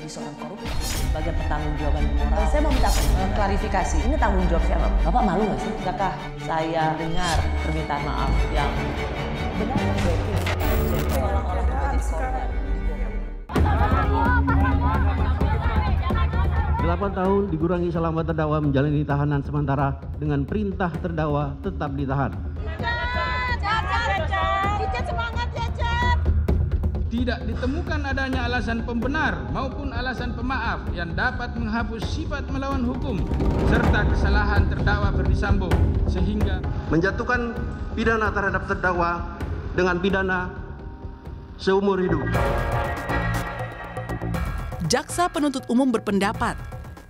menjadi seorang koruptor sebagai pertanggung jawaban moral. Saya mau minta klarifikasi, ini tanggung jawab siapa? Bapak malu nggak sih? Apakah saya dengar permintaan maaf yang benar tahun dikurangi selama terdakwa menjalani tahanan sementara dengan perintah terdakwa tetap ditahan. Semangat, semangat, ya. semangat, semangat tidak ditemukan adanya alasan pembenar maupun alasan pemaaf yang dapat menghapus sifat melawan hukum serta kesalahan terdakwa Ferdisambo sehingga menjatuhkan pidana terhadap terdakwa dengan pidana seumur hidup. Jaksa penuntut umum berpendapat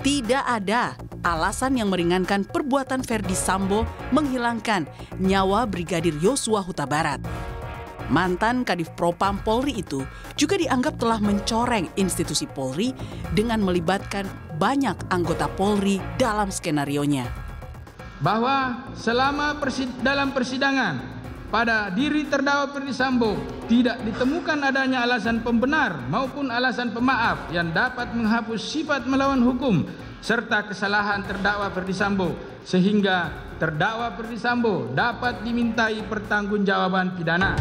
tidak ada alasan yang meringankan perbuatan Ferdi Sambo menghilangkan nyawa Brigadir Yosua Huta Barat. Mantan Kadif Propam Polri itu juga dianggap telah mencoreng institusi Polri dengan melibatkan banyak anggota Polri dalam skenarionya. Bahwa selama persid dalam persidangan pada diri terdakwa Perdi tidak ditemukan adanya alasan pembenar maupun alasan pemaaf yang dapat menghapus sifat melawan hukum serta kesalahan terdakwa Perdi sehingga terdakwa Perdi dapat dimintai pertanggungjawaban pidana.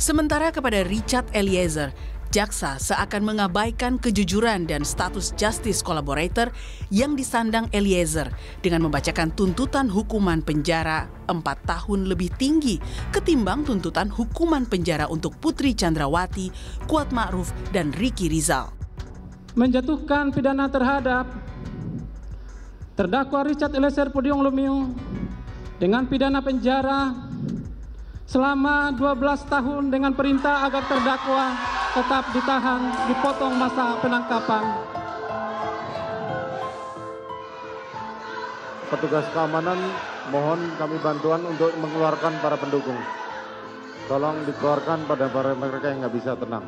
Sementara kepada Richard Eliezer, jaksa seakan mengabaikan kejujuran dan status justice collaborator yang disandang Eliezer dengan membacakan tuntutan hukuman penjara 4 tahun lebih tinggi ketimbang tuntutan hukuman penjara untuk Putri Chandrawati, Kuat Ma'ruf, dan Riki Rizal. Menjatuhkan pidana terhadap terdakwa Richard Eliezer Pudiong Lumiu dengan pidana penjara selama 12 tahun dengan perintah agar terdakwa tetap ditahan dipotong masa penangkapan. Petugas keamanan mohon kami bantuan untuk mengeluarkan para pendukung. Tolong dikeluarkan pada para mereka yang nggak bisa tenang.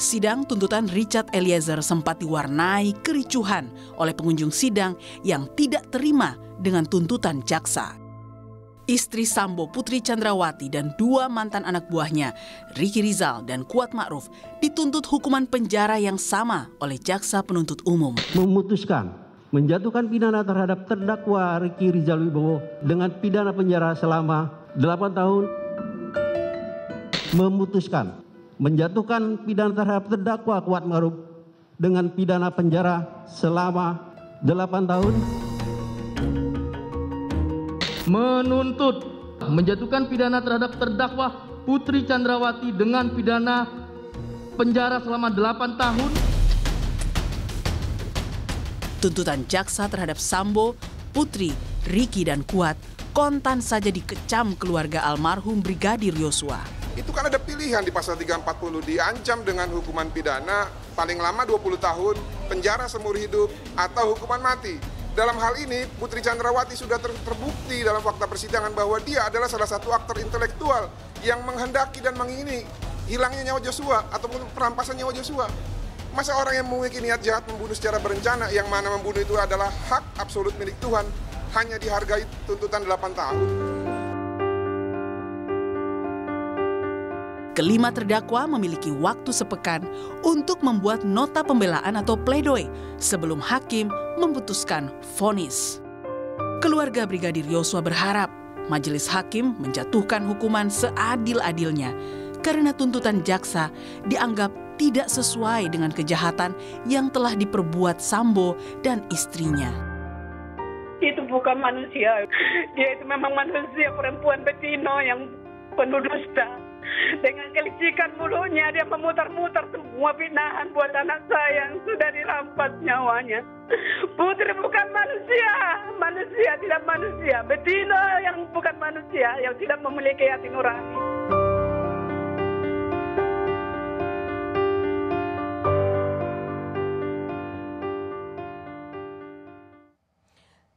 Sidang tuntutan Richard Eliezer sempat diwarnai kericuhan oleh pengunjung sidang yang tidak terima dengan tuntutan jaksa istri Sambo Putri Chandrawati dan dua mantan anak buahnya, Riki Rizal dan Kuat Ma'ruf, dituntut hukuman penjara yang sama oleh jaksa penuntut umum. Memutuskan menjatuhkan pidana terhadap terdakwa Riki Rizal Wibowo dengan pidana penjara selama 8 tahun. Memutuskan menjatuhkan pidana terhadap terdakwa Kuat Ma'ruf dengan pidana penjara selama 8 tahun menuntut menjatuhkan pidana terhadap terdakwa Putri Chandrawati dengan pidana penjara selama 8 tahun. Tuntutan jaksa terhadap Sambo, Putri, Riki, dan Kuat kontan saja dikecam keluarga almarhum Brigadir Yosua. Itu kan ada pilihan di pasal 340 diancam dengan hukuman pidana paling lama 20 tahun, penjara seumur hidup, atau hukuman mati dalam hal ini Putri Chandrawati sudah ter terbukti dalam fakta persidangan bahwa dia adalah salah satu aktor intelektual yang menghendaki dan mengingini hilangnya nyawa Joshua ataupun perampasan nyawa Joshua. Masa orang yang memiliki niat jahat membunuh secara berencana yang mana membunuh itu adalah hak absolut milik Tuhan hanya dihargai tuntutan 8 tahun. Kelima terdakwa memiliki waktu sepekan untuk membuat nota pembelaan atau pledoi sebelum hakim memutuskan vonis. Keluarga Brigadir Yosua berharap majelis hakim menjatuhkan hukuman seadil-adilnya karena tuntutan jaksa dianggap tidak sesuai dengan kejahatan yang telah diperbuat Sambo dan istrinya. Itu bukan manusia. Dia itu memang manusia perempuan betino yang penuh dusta dengan kelicikan mulutnya dia memutar-mutar semua pinahan buat anak saya yang sudah dirampas nyawanya. Putri bukan manusia, manusia tidak manusia, betina yang bukan manusia yang tidak memiliki hati nurani.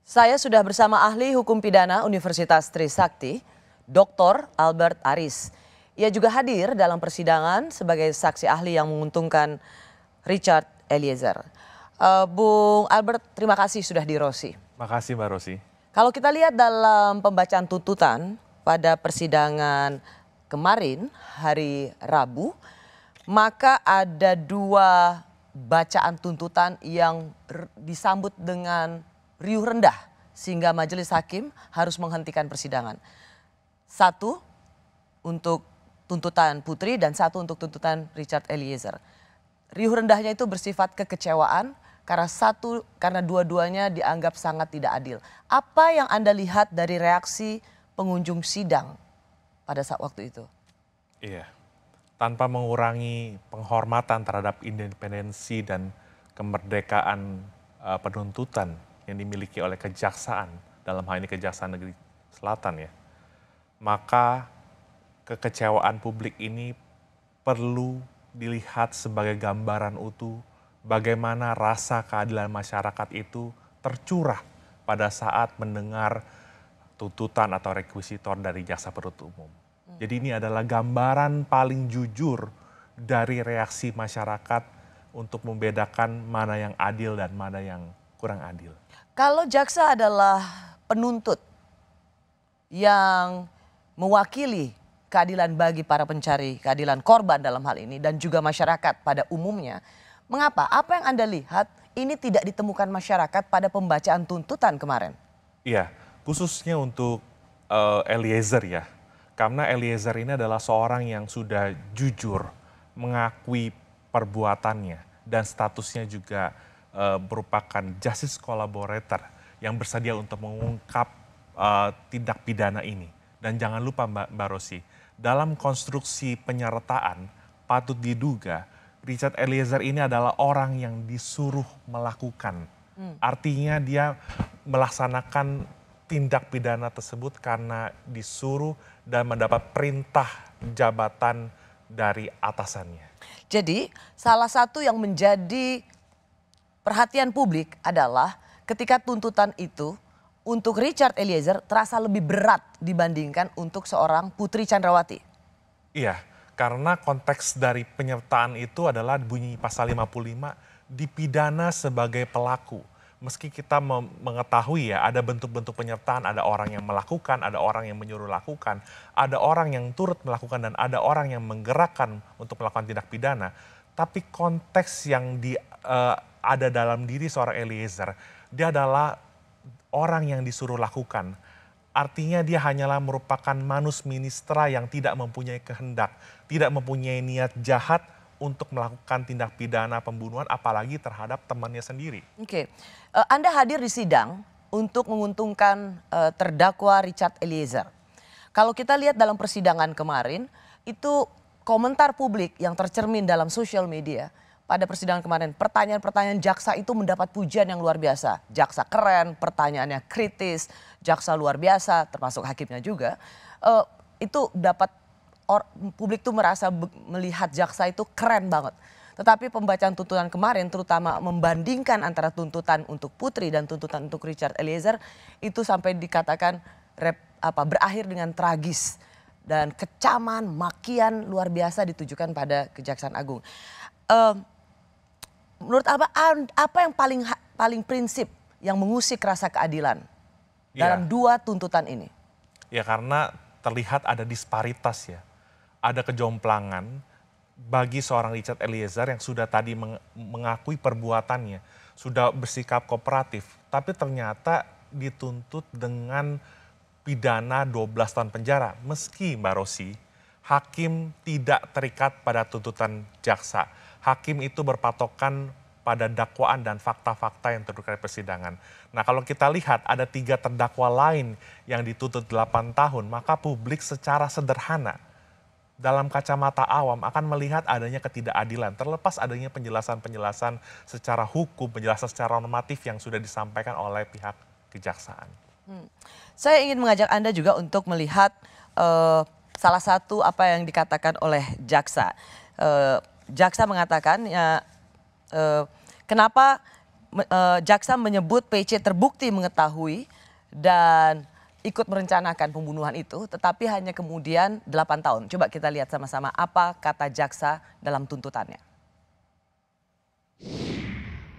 Saya sudah bersama ahli hukum pidana Universitas Trisakti, Dr. Albert Aris. Ia juga hadir dalam persidangan sebagai saksi ahli yang menguntungkan Richard Eliezer. Uh, Bung Albert, terima kasih sudah di Rosi. Terima kasih Mbak Rosi. Kalau kita lihat dalam pembacaan tuntutan pada persidangan kemarin hari Rabu, maka ada dua bacaan tuntutan yang disambut dengan riuh rendah sehingga majelis hakim harus menghentikan persidangan. Satu, untuk tuntutan Putri dan satu untuk tuntutan Richard Eliezer. Riuh rendahnya itu bersifat kekecewaan karena satu karena dua-duanya dianggap sangat tidak adil. Apa yang Anda lihat dari reaksi pengunjung sidang pada saat waktu itu? Iya. Tanpa mengurangi penghormatan terhadap independensi dan kemerdekaan uh, penuntutan yang dimiliki oleh kejaksaan dalam hal ini Kejaksaan Negeri Selatan ya. Maka kekecewaan publik ini perlu dilihat sebagai gambaran utuh bagaimana rasa keadilan masyarakat itu tercurah pada saat mendengar tuntutan atau rekuisitor dari jaksa penuntut umum. Jadi ini adalah gambaran paling jujur dari reaksi masyarakat untuk membedakan mana yang adil dan mana yang kurang adil. Kalau jaksa adalah penuntut yang mewakili keadilan bagi para pencari keadilan korban dalam hal ini dan juga masyarakat pada umumnya. Mengapa? Apa yang Anda lihat ini tidak ditemukan masyarakat pada pembacaan tuntutan kemarin? Iya, khususnya untuk uh, Eliezer ya. Karena Eliezer ini adalah seorang yang sudah jujur mengakui perbuatannya dan statusnya juga uh, merupakan justice collaborator yang bersedia untuk mengungkap uh, tindak pidana ini. Dan jangan lupa Mbak Rosi, dalam konstruksi penyertaan, patut diduga Richard Eliezer ini adalah orang yang disuruh melakukan. Hmm. Artinya dia melaksanakan tindak pidana tersebut karena disuruh dan mendapat perintah jabatan dari atasannya. Jadi salah satu yang menjadi perhatian publik adalah ketika tuntutan itu untuk Richard Eliezer terasa lebih berat dibandingkan untuk seorang Putri Chandrawati. Iya, karena konteks dari penyertaan itu adalah bunyi pasal 55 dipidana sebagai pelaku. Meski kita mengetahui ya ada bentuk-bentuk penyertaan, ada orang yang melakukan, ada orang yang menyuruh lakukan, ada orang yang turut melakukan dan ada orang yang menggerakkan untuk melakukan tindak pidana, tapi konteks yang di uh, ada dalam diri seorang Eliezer, dia adalah orang yang disuruh lakukan. Artinya dia hanyalah merupakan manus ministra yang tidak mempunyai kehendak, tidak mempunyai niat jahat untuk melakukan tindak pidana pembunuhan apalagi terhadap temannya sendiri. Oke. Okay. Eh, Anda hadir di sidang untuk menguntungkan eh, terdakwa Richard Eliezer. Kalau kita lihat dalam persidangan kemarin, itu komentar publik yang tercermin dalam sosial media pada persidangan kemarin. Pertanyaan-pertanyaan jaksa itu mendapat pujian yang luar biasa. Jaksa keren, pertanyaannya kritis, jaksa luar biasa, termasuk hakimnya juga. Uh, itu dapat or, publik tuh merasa melihat jaksa itu keren banget. Tetapi pembacaan tuntutan kemarin terutama membandingkan antara tuntutan untuk Putri dan tuntutan untuk Richard Eliezer itu sampai dikatakan rep, apa berakhir dengan tragis dan kecaman, makian luar biasa ditujukan pada Kejaksaan Agung. Uh, Menurut apa apa yang paling paling prinsip yang mengusik rasa keadilan ya. dalam dua tuntutan ini? Ya karena terlihat ada disparitas ya. Ada kejomplangan bagi seorang Richard Eliezer yang sudah tadi mengakui perbuatannya, sudah bersikap kooperatif, tapi ternyata dituntut dengan pidana 12 tahun penjara. Meski Mbak Rosi, hakim tidak terikat pada tuntutan jaksa hakim itu berpatokan pada dakwaan dan fakta-fakta yang terdekat persidangan. Nah kalau kita lihat ada tiga terdakwa lain yang dituntut 8 tahun, maka publik secara sederhana dalam kacamata awam akan melihat adanya ketidakadilan, terlepas adanya penjelasan-penjelasan secara hukum, penjelasan secara normatif yang sudah disampaikan oleh pihak kejaksaan. Hmm. Saya ingin mengajak Anda juga untuk melihat uh, salah satu apa yang dikatakan oleh jaksa. Uh, jaksa mengatakan ya, eh, kenapa eh, jaksa menyebut PC terbukti mengetahui dan ikut merencanakan pembunuhan itu, tetapi hanya kemudian 8 tahun. Coba kita lihat sama-sama apa kata jaksa dalam tuntutannya.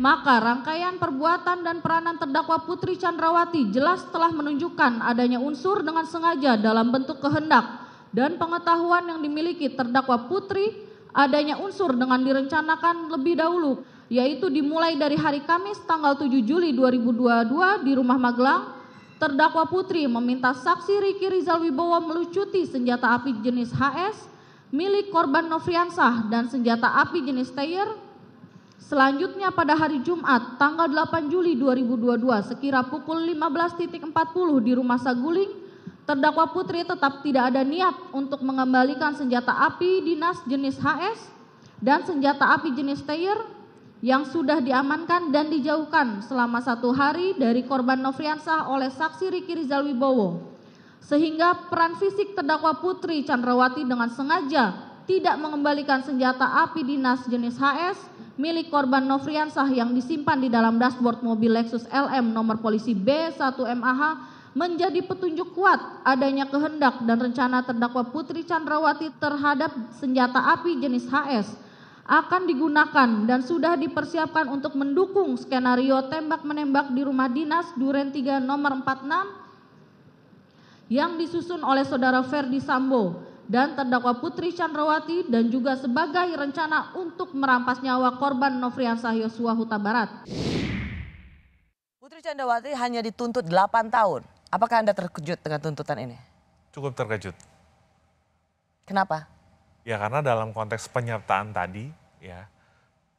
Maka rangkaian perbuatan dan peranan terdakwa Putri Chandrawati jelas telah menunjukkan adanya unsur dengan sengaja dalam bentuk kehendak dan pengetahuan yang dimiliki terdakwa Putri adanya unsur dengan direncanakan lebih dahulu, yaitu dimulai dari hari Kamis tanggal 7 Juli 2022 di rumah Magelang, terdakwa Putri meminta saksi Riki Rizal Wibowo melucuti senjata api jenis HS milik korban Nofriansah dan senjata api jenis Steyr. Selanjutnya pada hari Jumat tanggal 8 Juli 2022 sekira pukul 15.40 di rumah Saguling Terdakwa Putri tetap tidak ada niat untuk mengembalikan senjata api dinas jenis HS dan senjata api jenis Steyr yang sudah diamankan dan dijauhkan selama satu hari dari korban Nofriansah oleh saksi Riki Rizal Wibowo. Sehingga peran fisik terdakwa Putri Chandrawati dengan sengaja tidak mengembalikan senjata api dinas jenis HS milik korban Nofriansah yang disimpan di dalam dashboard mobil Lexus LM nomor polisi B1MAH menjadi petunjuk kuat adanya kehendak dan rencana terdakwa Putri Chandrawati terhadap senjata api jenis HS akan digunakan dan sudah dipersiapkan untuk mendukung skenario tembak menembak di rumah dinas Duren 3 nomor 46 yang disusun oleh saudara Ferdi Sambo dan terdakwa Putri Chandrawati dan juga sebagai rencana untuk merampas nyawa korban Nofriansah Yosua Huta Barat. Putri Chandrawati hanya dituntut 8 tahun. Apakah Anda terkejut dengan tuntutan ini? Cukup terkejut. Kenapa? Ya karena dalam konteks penyertaan tadi ya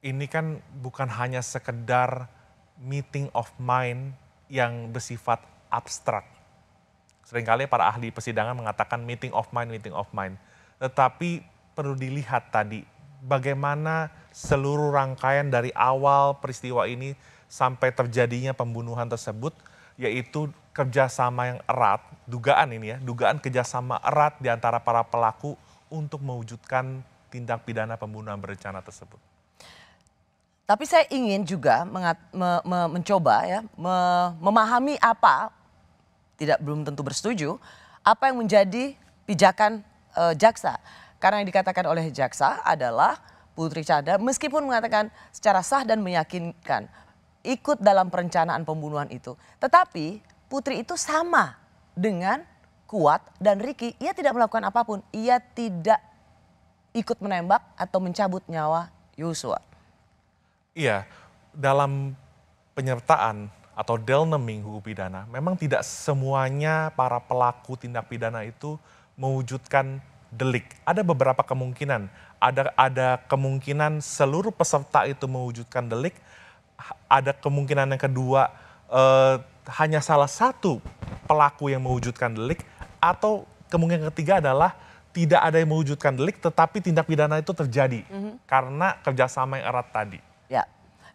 ini kan bukan hanya sekedar meeting of mind yang bersifat abstrak. Seringkali para ahli persidangan mengatakan meeting of mind, meeting of mind. Tetapi perlu dilihat tadi bagaimana seluruh rangkaian dari awal peristiwa ini sampai terjadinya pembunuhan tersebut yaitu kerjasama yang erat, dugaan ini ya, dugaan kerjasama erat di antara para pelaku untuk mewujudkan tindak pidana pembunuhan berencana tersebut. Tapi saya ingin juga mengat, me, me, mencoba ya me, memahami apa tidak belum tentu bersetuju apa yang menjadi pijakan e, jaksa karena yang dikatakan oleh jaksa adalah Putri Chandra meskipun mengatakan secara sah dan meyakinkan ikut dalam perencanaan pembunuhan itu. Tetapi Putri itu sama dengan Kuat dan Ricky. Ia tidak melakukan apapun. Ia tidak ikut menembak atau mencabut nyawa Yosua. Iya, dalam penyertaan atau delneming hukum pidana, memang tidak semuanya para pelaku tindak pidana itu mewujudkan delik. Ada beberapa kemungkinan. Ada ada kemungkinan seluruh peserta itu mewujudkan delik, ada kemungkinan yang kedua uh, hanya salah satu pelaku yang mewujudkan delik atau kemungkinan ketiga adalah tidak ada yang mewujudkan delik tetapi tindak pidana itu terjadi mm -hmm. karena kerjasama yang erat tadi. Ya.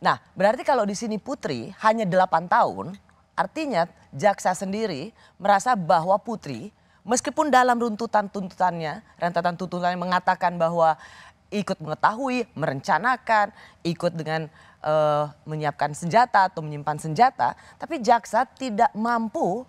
Nah, berarti kalau di sini Putri hanya 8 tahun, artinya jaksa sendiri merasa bahwa Putri meskipun dalam runtutan tuntutannya, rentetan tuntutannya mengatakan bahwa ikut mengetahui, merencanakan, ikut dengan uh, menyiapkan senjata atau menyimpan senjata, tapi jaksa tidak mampu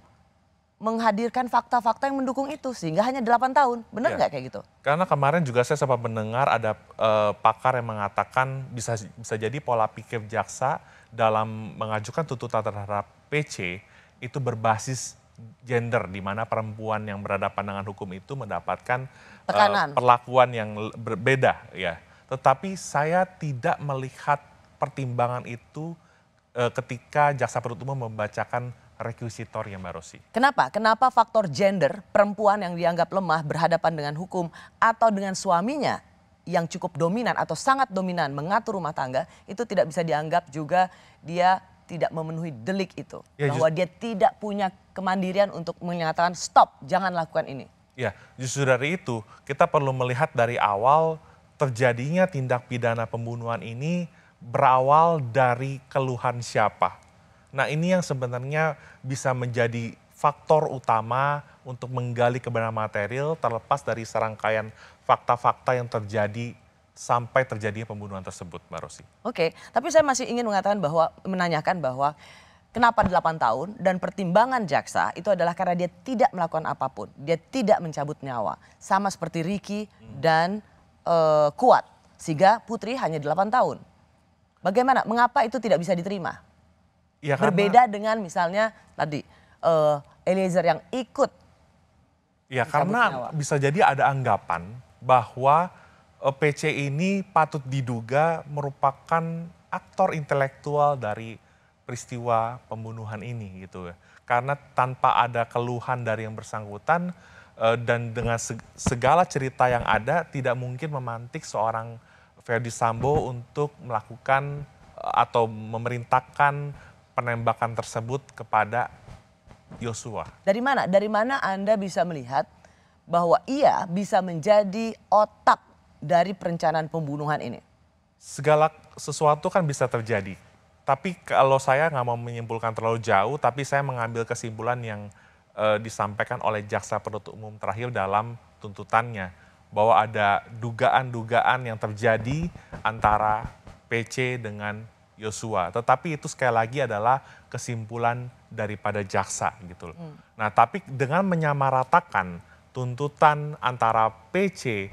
menghadirkan fakta-fakta yang mendukung itu sehingga hanya 8 tahun. Benar ya. nggak ya. kayak gitu? Karena kemarin juga saya sempat mendengar ada uh, pakar yang mengatakan bisa bisa jadi pola pikir jaksa dalam mengajukan tuntutan terhadap PC itu berbasis gender di mana perempuan yang berhadapan dengan hukum itu mendapatkan uh, perlakuan yang berbeda ya. Tetapi saya tidak melihat pertimbangan itu uh, ketika jaksa penuntut umum membacakan rekuisitor yang baru sih. Kenapa? Kenapa faktor gender perempuan yang dianggap lemah berhadapan dengan hukum atau dengan suaminya yang cukup dominan atau sangat dominan mengatur rumah tangga itu tidak bisa dianggap juga dia tidak memenuhi delik itu, ya, bahwa dia tidak punya kemandirian untuk menyatakan stop, jangan lakukan ini. Ya, justru dari itu kita perlu melihat dari awal terjadinya tindak pidana pembunuhan ini berawal dari keluhan siapa. Nah, ini yang sebenarnya bisa menjadi faktor utama untuk menggali kebenaran material terlepas dari serangkaian fakta-fakta yang terjadi sampai terjadinya pembunuhan tersebut, Mbak Rosi. Oke, tapi saya masih ingin mengatakan bahwa menanyakan bahwa kenapa 8 tahun dan pertimbangan jaksa itu adalah karena dia tidak melakukan apapun, dia tidak mencabut nyawa, sama seperti Ricky hmm. dan uh, Kuat, sehingga Putri hanya 8 tahun. Bagaimana? Mengapa itu tidak bisa diterima? Ya, karena... Berbeda dengan misalnya tadi uh, Eliezer yang ikut. Ya karena nyawa. bisa jadi ada anggapan bahwa PC ini patut diduga merupakan aktor intelektual dari peristiwa pembunuhan ini gitu Karena tanpa ada keluhan dari yang bersangkutan eh, dan dengan segala cerita yang ada tidak mungkin memantik seorang Ferdi Sambo untuk melakukan eh, atau memerintahkan penembakan tersebut kepada Yosua. Dari mana? Dari mana Anda bisa melihat bahwa ia bisa menjadi otak dari perencanaan pembunuhan ini? Segala sesuatu kan bisa terjadi. Tapi kalau saya nggak mau menyimpulkan terlalu jauh, tapi saya mengambil kesimpulan yang e, disampaikan oleh jaksa penuntut umum terakhir dalam tuntutannya bahwa ada dugaan-dugaan yang terjadi antara PC dengan Yosua. Tetapi itu sekali lagi adalah kesimpulan daripada jaksa gitu Hmm. Nah, tapi dengan menyamaratakan tuntutan antara PC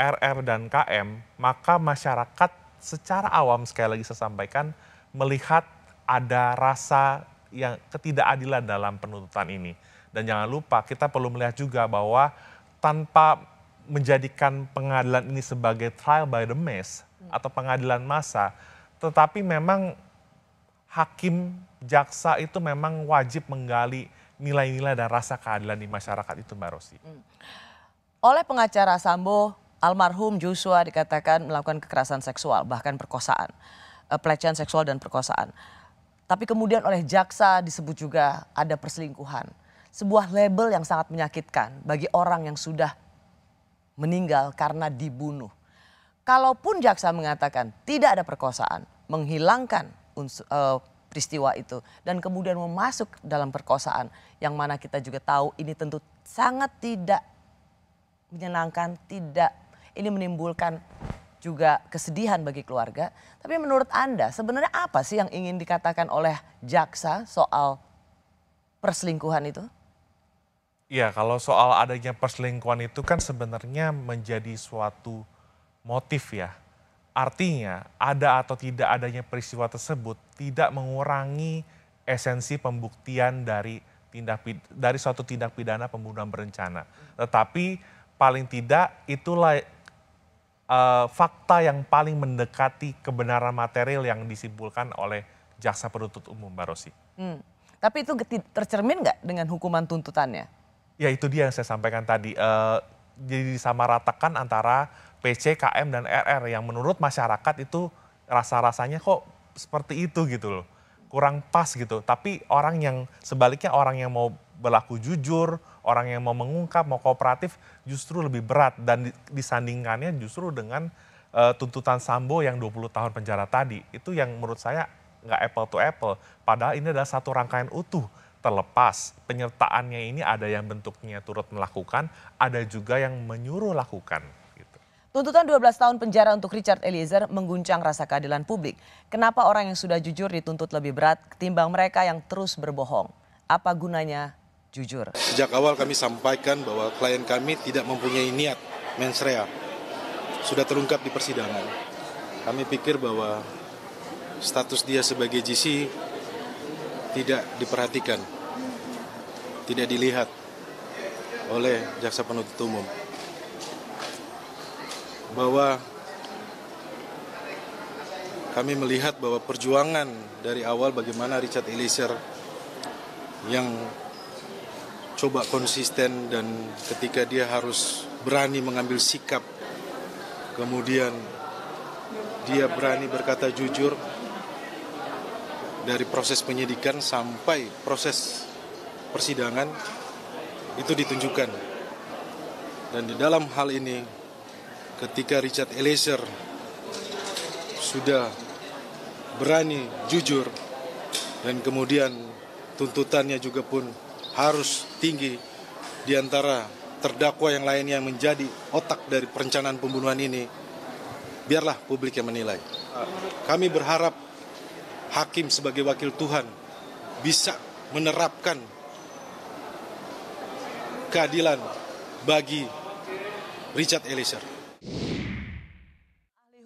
RR dan KM, maka masyarakat secara awam sekali lagi saya sampaikan melihat ada rasa yang ketidakadilan dalam penuntutan ini. Dan jangan lupa kita perlu melihat juga bahwa tanpa menjadikan pengadilan ini sebagai trial by the mass atau pengadilan massa, tetapi memang hakim jaksa itu memang wajib menggali nilai-nilai dan rasa keadilan di masyarakat itu Mbak Rosi. Hmm. Oleh pengacara Sambo almarhum Joshua dikatakan melakukan kekerasan seksual, bahkan perkosaan, eh, pelecehan seksual dan perkosaan. Tapi kemudian oleh jaksa disebut juga ada perselingkuhan. Sebuah label yang sangat menyakitkan bagi orang yang sudah meninggal karena dibunuh. Kalaupun jaksa mengatakan tidak ada perkosaan, menghilangkan unsur, uh, eh, peristiwa itu dan kemudian memasuk dalam perkosaan yang mana kita juga tahu ini tentu sangat tidak menyenangkan, tidak ini menimbulkan juga kesedihan bagi keluarga. Tapi menurut Anda sebenarnya apa sih yang ingin dikatakan oleh jaksa soal perselingkuhan itu? Ya kalau soal adanya perselingkuhan itu kan sebenarnya menjadi suatu motif ya. Artinya ada atau tidak adanya peristiwa tersebut tidak mengurangi esensi pembuktian dari tindak dari suatu tindak pidana pembunuhan berencana. Tetapi paling tidak itulah uh, fakta yang paling mendekati kebenaran material yang disimpulkan oleh jaksa penuntut umum, Mbak Rosi. Hmm. Tapi itu tercermin nggak dengan hukuman tuntutannya? Ya itu dia yang saya sampaikan tadi. Uh, jadi disamaratakan antara PC, KM, dan RR yang menurut masyarakat itu rasa-rasanya kok seperti itu gitu loh. Kurang pas gitu. Tapi orang yang sebaliknya orang yang mau berlaku jujur, orang yang mau mengungkap, mau kooperatif justru lebih berat dan disandingkannya justru dengan uh, tuntutan Sambo yang 20 tahun penjara tadi. Itu yang menurut saya nggak apple to apple. Padahal ini adalah satu rangkaian utuh terlepas penyertaannya ini ada yang bentuknya turut melakukan, ada juga yang menyuruh lakukan. Gitu. Tuntutan 12 tahun penjara untuk Richard Eliezer mengguncang rasa keadilan publik. Kenapa orang yang sudah jujur dituntut lebih berat ketimbang mereka yang terus berbohong? Apa gunanya jujur. Sejak awal kami sampaikan bahwa klien kami tidak mempunyai niat mens Sudah terungkap di persidangan. Kami pikir bahwa status dia sebagai GC tidak diperhatikan, tidak dilihat oleh jaksa penuntut umum. Bahwa kami melihat bahwa perjuangan dari awal bagaimana Richard Eliezer yang coba konsisten dan ketika dia harus berani mengambil sikap, kemudian dia berani berkata jujur dari proses penyidikan sampai proses persidangan itu ditunjukkan. Dan di dalam hal ini ketika Richard Eliezer sudah berani jujur dan kemudian tuntutannya juga pun harus tinggi di antara terdakwa yang lain yang menjadi otak dari perencanaan pembunuhan ini. Biarlah publik yang menilai. Kami berharap hakim sebagai wakil Tuhan bisa menerapkan keadilan bagi Richard Eliezer.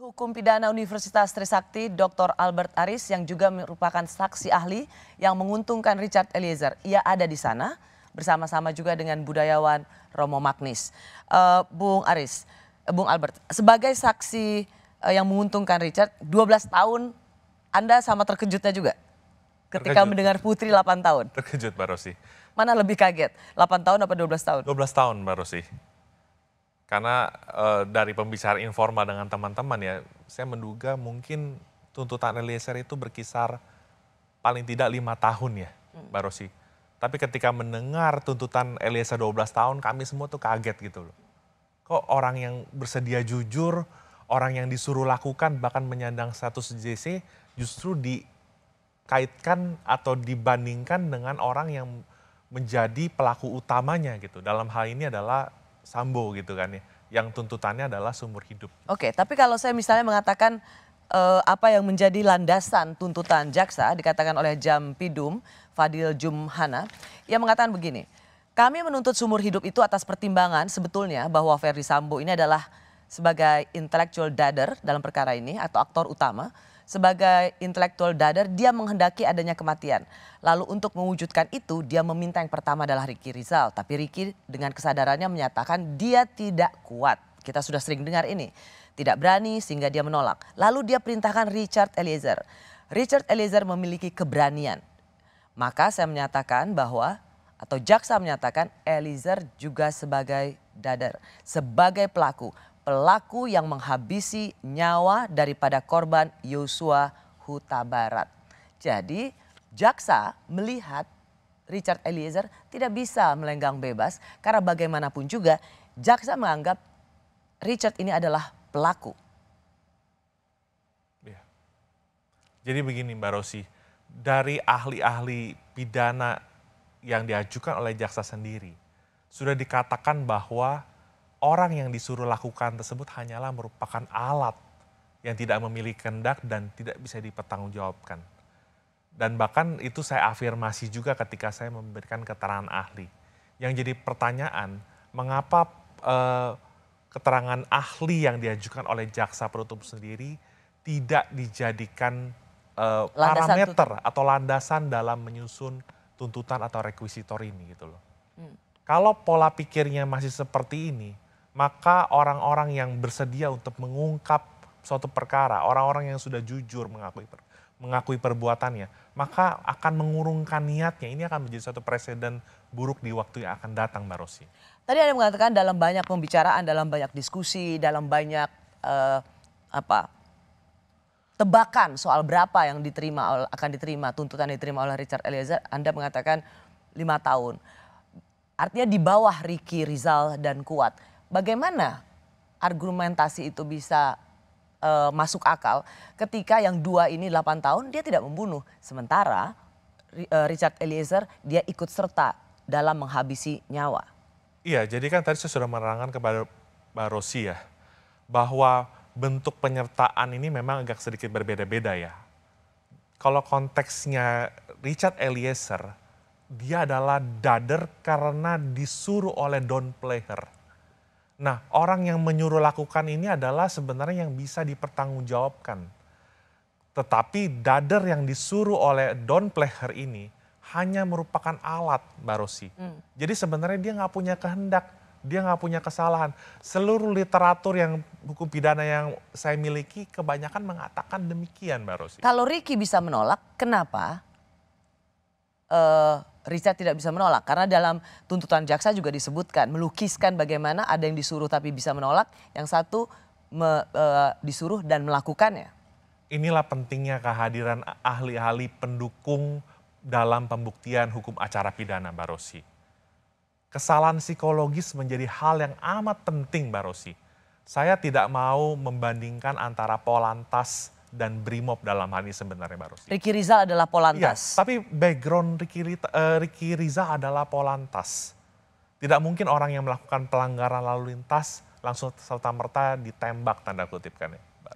Hukum Pidana Universitas Trisakti, Dr. Albert Aris yang juga merupakan saksi ahli yang menguntungkan Richard Eliezer. Ia ada di sana bersama-sama juga dengan budayawan Romo Magnis. Uh, Bung Aris, uh, Bung Albert, sebagai saksi uh, yang menguntungkan Richard, 12 tahun Anda sama terkejutnya juga ketika terkejut. mendengar Putri 8 tahun. Terkejut Mbak Rosi. Mana lebih kaget, 8 tahun apa 12 tahun? 12 tahun Mbak Rosi. Karena e, dari pembicaraan informal dengan teman-teman ya, saya menduga mungkin tuntutan Eliezer itu berkisar paling tidak lima tahun ya, hmm. Mbak Rosi. Tapi ketika mendengar tuntutan Eliezer 12 tahun, kami semua tuh kaget gitu loh. Kok orang yang bersedia jujur, orang yang disuruh lakukan bahkan menyandang status JC justru dikaitkan atau dibandingkan dengan orang yang menjadi pelaku utamanya gitu. Dalam hal ini adalah Sambo gitu kan ya. Yang tuntutannya adalah sumur hidup. Oke, tapi kalau saya misalnya mengatakan eh, apa yang menjadi landasan tuntutan jaksa dikatakan oleh Jam Pidum Fadil Jumhana yang mengatakan begini. Kami menuntut sumur hidup itu atas pertimbangan sebetulnya bahwa Ferdi Sambo ini adalah sebagai intellectual dader dalam perkara ini atau aktor utama sebagai intelektual dadar, dia menghendaki adanya kematian. Lalu untuk mewujudkan itu, dia meminta yang pertama adalah Ricky Rizal. Tapi Ricky dengan kesadarannya menyatakan dia tidak kuat. Kita sudah sering dengar ini. Tidak berani sehingga dia menolak. Lalu dia perintahkan Richard Eliezer. Richard Eliezer memiliki keberanian. Maka saya menyatakan bahwa atau jaksa menyatakan Eliezer juga sebagai dadar, sebagai pelaku pelaku yang menghabisi nyawa daripada korban Yosua Huta Barat. Jadi jaksa melihat Richard Eliezer tidak bisa melenggang bebas karena bagaimanapun juga jaksa menganggap Richard ini adalah pelaku. Ya. Jadi begini Mbak Rosi, dari ahli-ahli pidana yang diajukan oleh jaksa sendiri sudah dikatakan bahwa orang yang disuruh lakukan tersebut hanyalah merupakan alat yang tidak memiliki kehendak dan tidak bisa dipertanggungjawabkan. Dan bahkan itu saya afirmasi juga ketika saya memberikan keterangan ahli. Yang jadi pertanyaan, mengapa eh, keterangan ahli yang diajukan oleh jaksa penutup sendiri tidak dijadikan eh, parameter atau landasan dalam menyusun tuntutan atau rekuisitor ini gitu loh. Hmm. Kalau pola pikirnya masih seperti ini, maka orang-orang yang bersedia untuk mengungkap suatu perkara, orang-orang yang sudah jujur mengakui mengakui perbuatannya, maka akan mengurungkan niatnya. Ini akan menjadi satu presiden buruk di waktu yang akan datang, Mbak Rosi. Tadi Anda mengatakan dalam banyak pembicaraan, dalam banyak diskusi, dalam banyak uh, apa tebakan soal berapa yang diterima akan diterima tuntutan diterima oleh Richard Eliezer Anda mengatakan lima tahun artinya di bawah Ricky Rizal dan Kuat bagaimana argumentasi itu bisa uh, masuk akal ketika yang dua ini 8 tahun dia tidak membunuh. Sementara eh, Richard Eliezer dia ikut serta dalam menghabisi nyawa. Iya, jadi kan tadi saya sudah menerangkan kepada Mbak Rosi ya, bahwa bentuk penyertaan ini memang agak sedikit berbeda-beda ya. Kalau konteksnya Richard Eliezer, dia adalah dader karena disuruh oleh Don Player Nah, orang yang menyuruh lakukan ini adalah sebenarnya yang bisa dipertanggungjawabkan. Tetapi dader yang disuruh oleh Don Pleher ini hanya merupakan alat Barosi. Hmm. Jadi sebenarnya dia nggak punya kehendak, dia nggak punya kesalahan. Seluruh literatur yang hukum pidana yang saya miliki kebanyakan mengatakan demikian Barosi. Kalau Ricky bisa menolak, kenapa? Uh, Riza tidak bisa menolak karena dalam tuntutan jaksa juga disebutkan melukiskan bagaimana ada yang disuruh tapi bisa menolak, yang satu me, e, disuruh dan melakukannya. Inilah pentingnya kehadiran ahli-ahli pendukung dalam pembuktian hukum acara pidana, Barosi. Kesalahan psikologis menjadi hal yang amat penting, Barosi. Saya tidak mau membandingkan antara polantas dan Brimob dalam hal ini sebenarnya Mbak Rosi. Riki Riza adalah Polantas. Ya, tapi background Riki, uh, eh, Riki Riza adalah Polantas. Tidak mungkin orang yang melakukan pelanggaran lalu lintas langsung serta-merta ditembak tanda kutip kan ya Mbak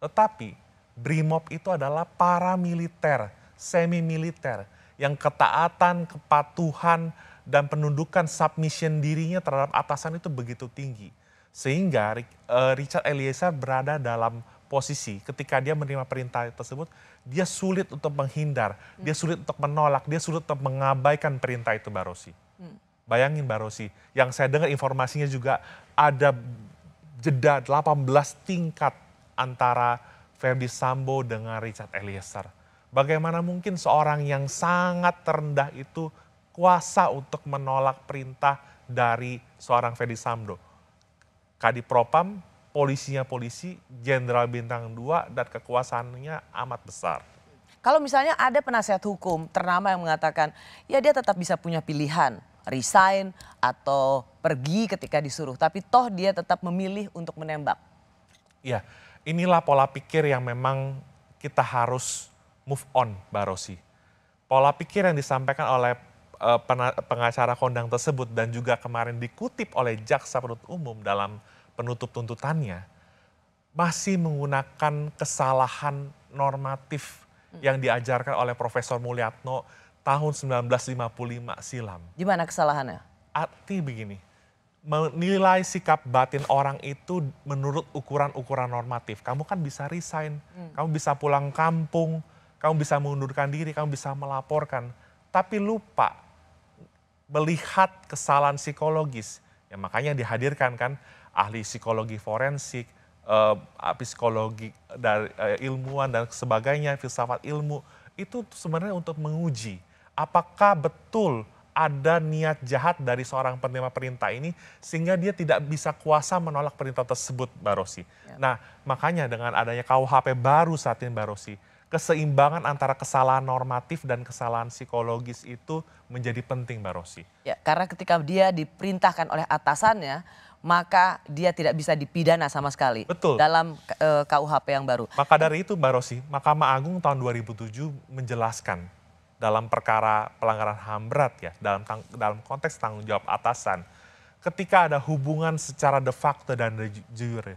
Tetapi Brimob itu adalah para militer semi-militer yang ketaatan, kepatuhan, dan penundukan submission dirinya terhadap atasan itu begitu tinggi. Sehingga uh, Richard Eliezer berada dalam posisi ketika dia menerima perintah tersebut, dia sulit untuk menghindar, hmm. dia sulit untuk menolak, dia sulit untuk mengabaikan perintah itu Mbak Rosi. Hmm. Bayangin Mbak Rosi, yang saya dengar informasinya juga ada jeda 18 tingkat antara Ferdi Sambo dengan Richard Eliezer. Bagaimana mungkin seorang yang sangat terendah itu kuasa untuk menolak perintah dari seorang Ferdi Sambo? Kadipropam polisinya polisi, jenderal bintang dua dan kekuasaannya amat besar. Kalau misalnya ada penasehat hukum ternama yang mengatakan, ya dia tetap bisa punya pilihan, resign atau pergi ketika disuruh, tapi toh dia tetap memilih untuk menembak. Ya, inilah pola pikir yang memang kita harus move on, Mbak Rosi. Pola pikir yang disampaikan oleh eh, pengacara kondang tersebut dan juga kemarin dikutip oleh jaksa penuntut umum dalam penutup tuntutannya masih menggunakan kesalahan normatif hmm. yang diajarkan oleh Profesor Mulyatno tahun 1955 silam. Gimana kesalahannya? Arti begini, menilai sikap batin orang itu menurut ukuran-ukuran normatif. Kamu kan bisa resign, hmm. kamu bisa pulang kampung, kamu bisa mengundurkan diri, kamu bisa melaporkan. Tapi lupa melihat kesalahan psikologis. Ya makanya dihadirkan kan ahli psikologi forensik, uh, psikologi dari uh, ilmuwan dan sebagainya, filsafat ilmu itu sebenarnya untuk menguji apakah betul ada niat jahat dari seorang penerima perintah ini sehingga dia tidak bisa kuasa menolak perintah tersebut, Mbak Rosi. Ya. Nah, makanya dengan adanya KUHP baru saat ini, Mbak Rosi, keseimbangan antara kesalahan normatif dan kesalahan psikologis itu menjadi penting, Mbak Rosi. Ya, karena ketika dia diperintahkan oleh atasannya, maka dia tidak bisa dipidana sama sekali Betul. dalam e, eh, KUHP yang baru. Maka dari itu Mbak Rosi, Mahkamah Agung tahun 2007 menjelaskan dalam perkara pelanggaran HAM berat ya, dalam dalam konteks tanggung jawab atasan, ketika ada hubungan secara de facto dan de jure, ya,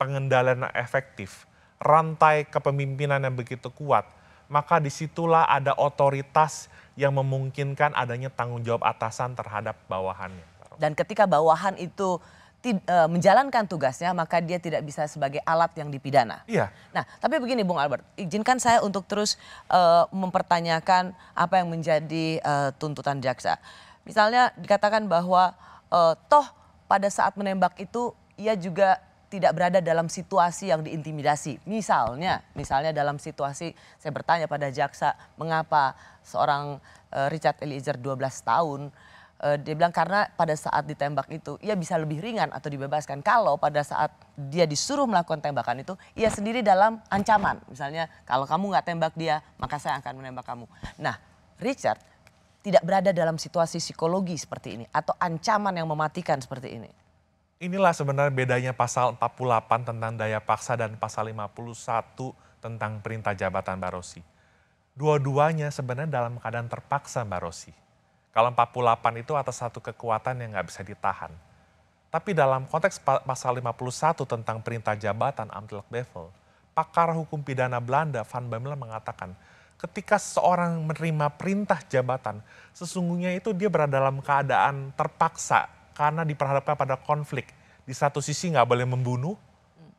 pengendalian efektif, rantai kepemimpinan yang begitu kuat, maka disitulah ada otoritas yang memungkinkan adanya tanggung jawab atasan terhadap bawahannya. Dan ketika bawahan itu e, menjalankan tugasnya maka dia tidak bisa sebagai alat yang dipidana. Iya. Nah, tapi begini Bung Albert, izinkan saya untuk terus uh, mempertanyakan apa yang menjadi uh, tuntutan jaksa. Misalnya dikatakan bahwa uh, toh pada saat menembak itu ia juga tidak berada dalam situasi yang diintimidasi. Misalnya, misalnya dalam situasi saya bertanya pada jaksa mengapa seorang uh, Richard Eliezer 12 tahun uh, dia bilang karena pada saat ditembak itu ia bisa lebih ringan atau dibebaskan kalau pada saat dia disuruh melakukan tembakan itu ia sendiri dalam ancaman misalnya kalau kamu nggak tembak dia maka saya akan menembak kamu nah Richard tidak berada dalam situasi psikologi seperti ini atau ancaman yang mematikan seperti ini inilah sebenarnya bedanya pasal 48 tentang daya paksa dan pasal 51 tentang perintah jabatan Barosi. Dua-duanya sebenarnya dalam keadaan terpaksa Barosi. Kalau 48 itu atas satu kekuatan yang nggak bisa ditahan. Tapi dalam konteks pasal 51 tentang perintah jabatan Amtelk Bevel, pakar hukum pidana Belanda Van Bemelen mengatakan, ketika seorang menerima perintah jabatan, sesungguhnya itu dia berada dalam keadaan terpaksa karena diperhadapkan pada konflik. Di satu sisi nggak boleh membunuh,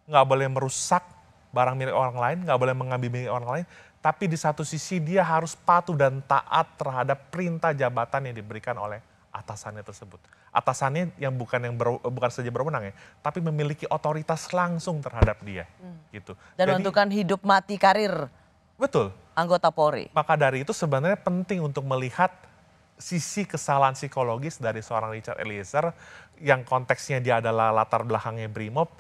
nggak boleh merusak barang milik orang lain, nggak boleh mengambil milik orang lain, tapi di satu sisi dia harus patuh dan taat terhadap perintah jabatan yang diberikan oleh atasannya tersebut. Atasannya yang bukan yang ber, bukan saja berwenang ya, tapi memiliki otoritas langsung terhadap dia. Hmm. Gitu. Dan Jadi, menentukan hidup mati karir. Betul. Anggota Polri. Maka dari itu sebenarnya penting untuk melihat sisi kesalahan psikologis dari seorang Richard Eliezer yang konteksnya dia adalah latar belakangnya BRIMOB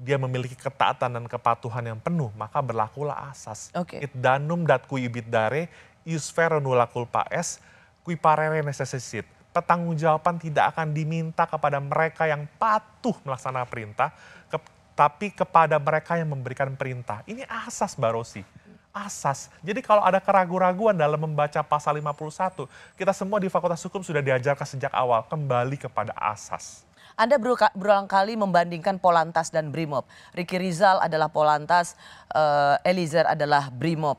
dia memiliki ketaatan dan kepatuhan yang penuh, maka berlakulah asas. Okay. It danum dat kui ibidare, ius nula culpa es, kui parere necessisit. Pertanggungjawaban tidak akan diminta kepada mereka yang patuh melaksanakan perintah, ke, tapi kepada mereka yang memberikan perintah. Ini asas Barosi asas. Jadi kalau ada keraguan-raguan dalam membaca pasal 51, kita semua di Fakultas Hukum sudah diajarkan sejak awal kembali kepada asas. Anda berulang kali membandingkan Polantas dan Brimob. Riki Rizal adalah Polantas, uh, Eliezer adalah Brimob.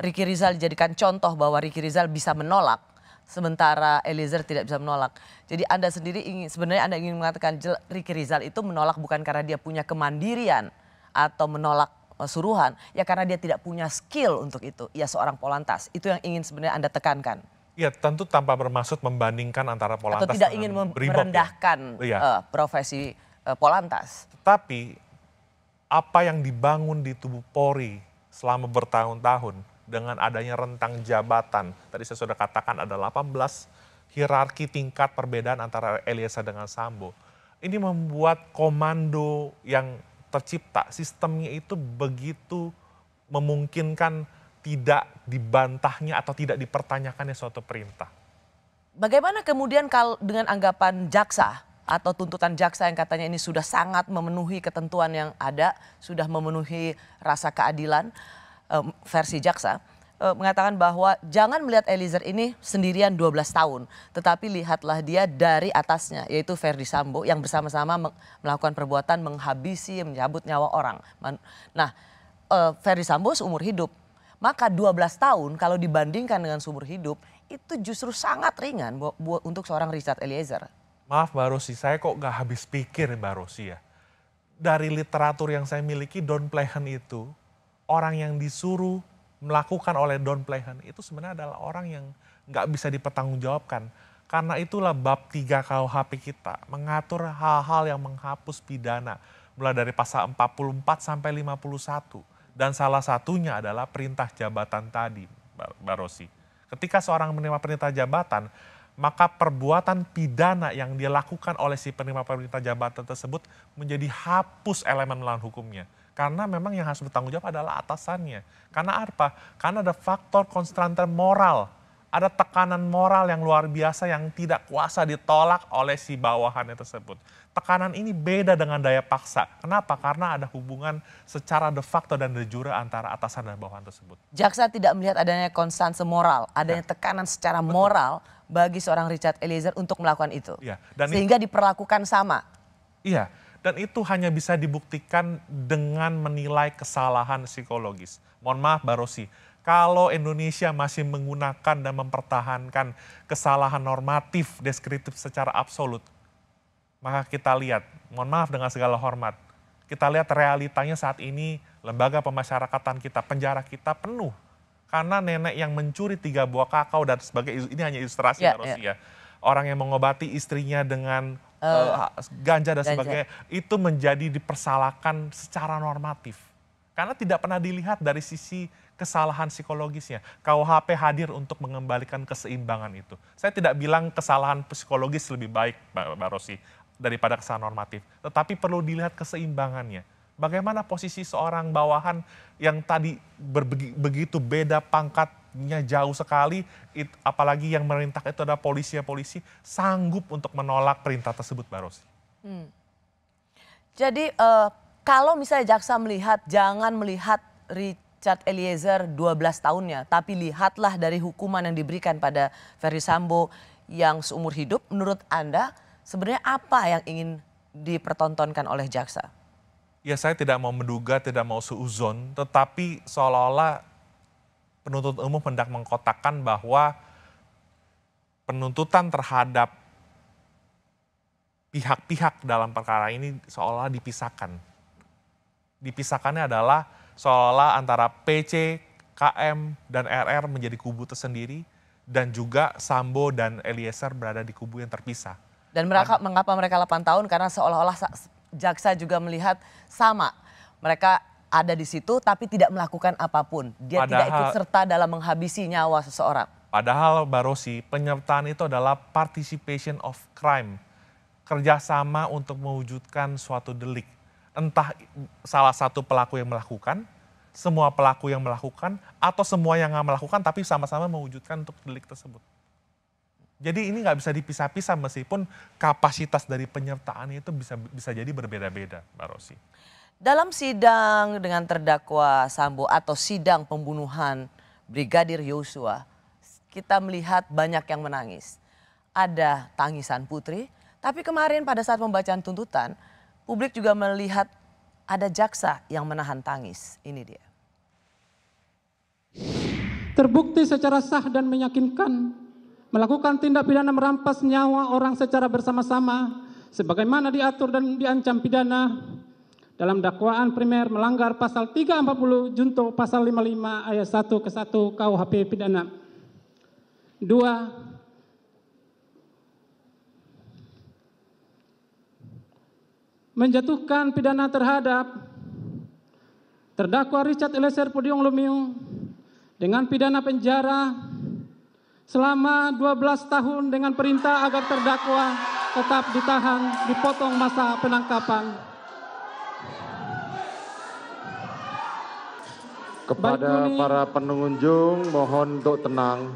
Riki Rizal dijadikan contoh bahwa Riki Rizal bisa menolak, sementara Eliezer tidak bisa menolak. Jadi Anda sendiri ingin sebenarnya Anda ingin mengatakan Riki Rizal itu menolak bukan karena dia punya kemandirian atau menolak eh, suruhan, ya karena dia tidak punya skill untuk itu. Ia seorang Polantas. Itu yang ingin sebenarnya Anda tekankan. Ya tentu tanpa bermaksud membandingkan antara Polantas Atau tidak ingin merendahkan ya. uh, profesi eh, Polantas. Tetapi apa yang dibangun di tubuh Polri selama bertahun-tahun dengan adanya rentang jabatan, tadi saya sudah katakan ada 18 hierarki tingkat perbedaan antara Elisa dengan Sambo. Ini membuat komando yang tercipta, sistemnya itu begitu memungkinkan tidak dibantahnya atau tidak dipertanyakannya suatu perintah. Bagaimana kemudian kalau dengan anggapan jaksa atau tuntutan jaksa yang katanya ini sudah sangat memenuhi ketentuan yang ada, sudah memenuhi rasa keadilan versi jaksa e, mengatakan bahwa jangan melihat Eliezer ini sendirian 12 tahun, tetapi lihatlah dia dari atasnya, yaitu Verdi Sambo yang bersama-sama melakukan perbuatan menghabisi, menyabut nyawa orang. Nah, Verdi e, Sambo seumur hidup maka 12 tahun kalau dibandingkan dengan seumur hidup itu justru sangat ringan buat, buat untuk seorang Richard Eliezer. Maaf Mbak Rosi, saya kok gak habis pikir Mbak Rosi ya. Dari literatur yang saya miliki Don Plehen itu, orang yang disuruh melakukan oleh Don Plehen itu sebenarnya adalah orang yang gak bisa dipertanggungjawabkan. Karena itulah bab 3 KUHP kita mengatur hal-hal yang menghapus pidana mulai dari pasal 44 sampai 51. Dan salah satunya adalah perintah jabatan tadi, Mbak Rosi. Ketika seorang menerima perintah jabatan, maka perbuatan pidana yang dilakukan oleh si penerima perintah jabatan tersebut menjadi hapus elemen melawan hukumnya. Karena memang yang harus bertanggung jawab adalah atasannya. Karena apa? Karena ada faktor konstranter moral ada tekanan moral yang luar biasa yang tidak kuasa ditolak oleh si bawahannya tersebut. Tekanan ini beda dengan daya paksa. Kenapa? Karena ada hubungan secara de facto dan de jure antara atasan dan bawahan tersebut. Jaksa tidak melihat adanya konstansi moral, adanya ya. tekanan secara Betul. moral bagi seorang Richard Eliezer untuk melakukan itu. Ya, dan Sehingga itu, diperlakukan sama. Iya, dan itu hanya bisa dibuktikan dengan menilai kesalahan psikologis. Mohon maaf Barosi, kalau Indonesia masih menggunakan dan mempertahankan kesalahan normatif deskriptif secara absolut, maka kita lihat, mohon maaf dengan segala hormat, kita lihat realitanya saat ini lembaga pemasyarakatan kita, penjara kita penuh. Karena nenek yang mencuri tiga buah kakao dan sebagainya, ini hanya ilustrasi ya, ya Rosia, ya. Ya. Orang yang mengobati istrinya dengan uh, ganja dan ganja. sebagainya, itu menjadi dipersalahkan secara normatif. Karena tidak pernah dilihat dari sisi kesalahan psikologisnya. KUHP hadir untuk mengembalikan keseimbangan itu. Saya tidak bilang kesalahan psikologis lebih baik, Mbak Rosi, daripada kesalahan normatif. Tetapi perlu dilihat keseimbangannya. Bagaimana posisi seorang bawahan yang tadi begitu beda pangkatnya jauh sekali, it, apalagi yang merintah itu ada polisi polisi, sanggup untuk menolak perintah tersebut, Mbak Rosi. Hmm. Jadi uh, kalau misalnya jaksa melihat, jangan melihat Richard Eliezer 12 tahunnya, tapi lihatlah dari hukuman yang diberikan pada Ferry Sambo yang seumur hidup. Menurut Anda sebenarnya apa yang ingin dipertontonkan oleh jaksa? Ya saya tidak mau menduga, tidak mau seuzon, tetapi seolah-olah penuntut umum hendak mengkotakkan bahwa penuntutan terhadap pihak-pihak dalam perkara ini seolah dipisahkan. Dipisahkannya adalah seolah-olah antara PC, KM, dan RR menjadi kubu tersendiri dan juga Sambo dan Eliezer berada di kubu yang terpisah. Dan mereka, mengapa mereka 8 tahun? Karena seolah-olah jaksa juga melihat sama. Mereka ada di situ tapi tidak melakukan apapun. Dia padahal, tidak ikut serta dalam menghabisi nyawa seseorang. Padahal Barosi, penyertaan itu adalah participation of crime. Kerjasama untuk mewujudkan suatu delik entah salah satu pelaku yang melakukan, semua pelaku yang melakukan, atau semua yang nggak melakukan tapi sama-sama mewujudkan untuk delik tersebut. Jadi ini nggak bisa dipisah-pisah meskipun kapasitas dari penyertaan itu bisa bisa jadi berbeda-beda, Mbak Rosi. Dalam sidang dengan terdakwa Sambo atau sidang pembunuhan Brigadir Yosua, kita melihat banyak yang menangis. Ada tangisan putri, tapi kemarin pada saat pembacaan tuntutan, publik juga melihat ada jaksa yang menahan tangis. Ini dia. Terbukti secara sah dan meyakinkan melakukan tindak pidana merampas nyawa orang secara bersama-sama sebagaimana diatur dan diancam pidana dalam dakwaan primer melanggar pasal 340 junto pasal 55 ayat 1 ke 1 KUHP pidana. 2 menjatuhkan pidana terhadap terdakwa Richard Eliezer Pudiong Lumiu dengan pidana penjara selama 12 tahun dengan perintah agar terdakwa tetap ditahan dipotong masa penangkapan. Kepada para pengunjung mohon untuk tenang.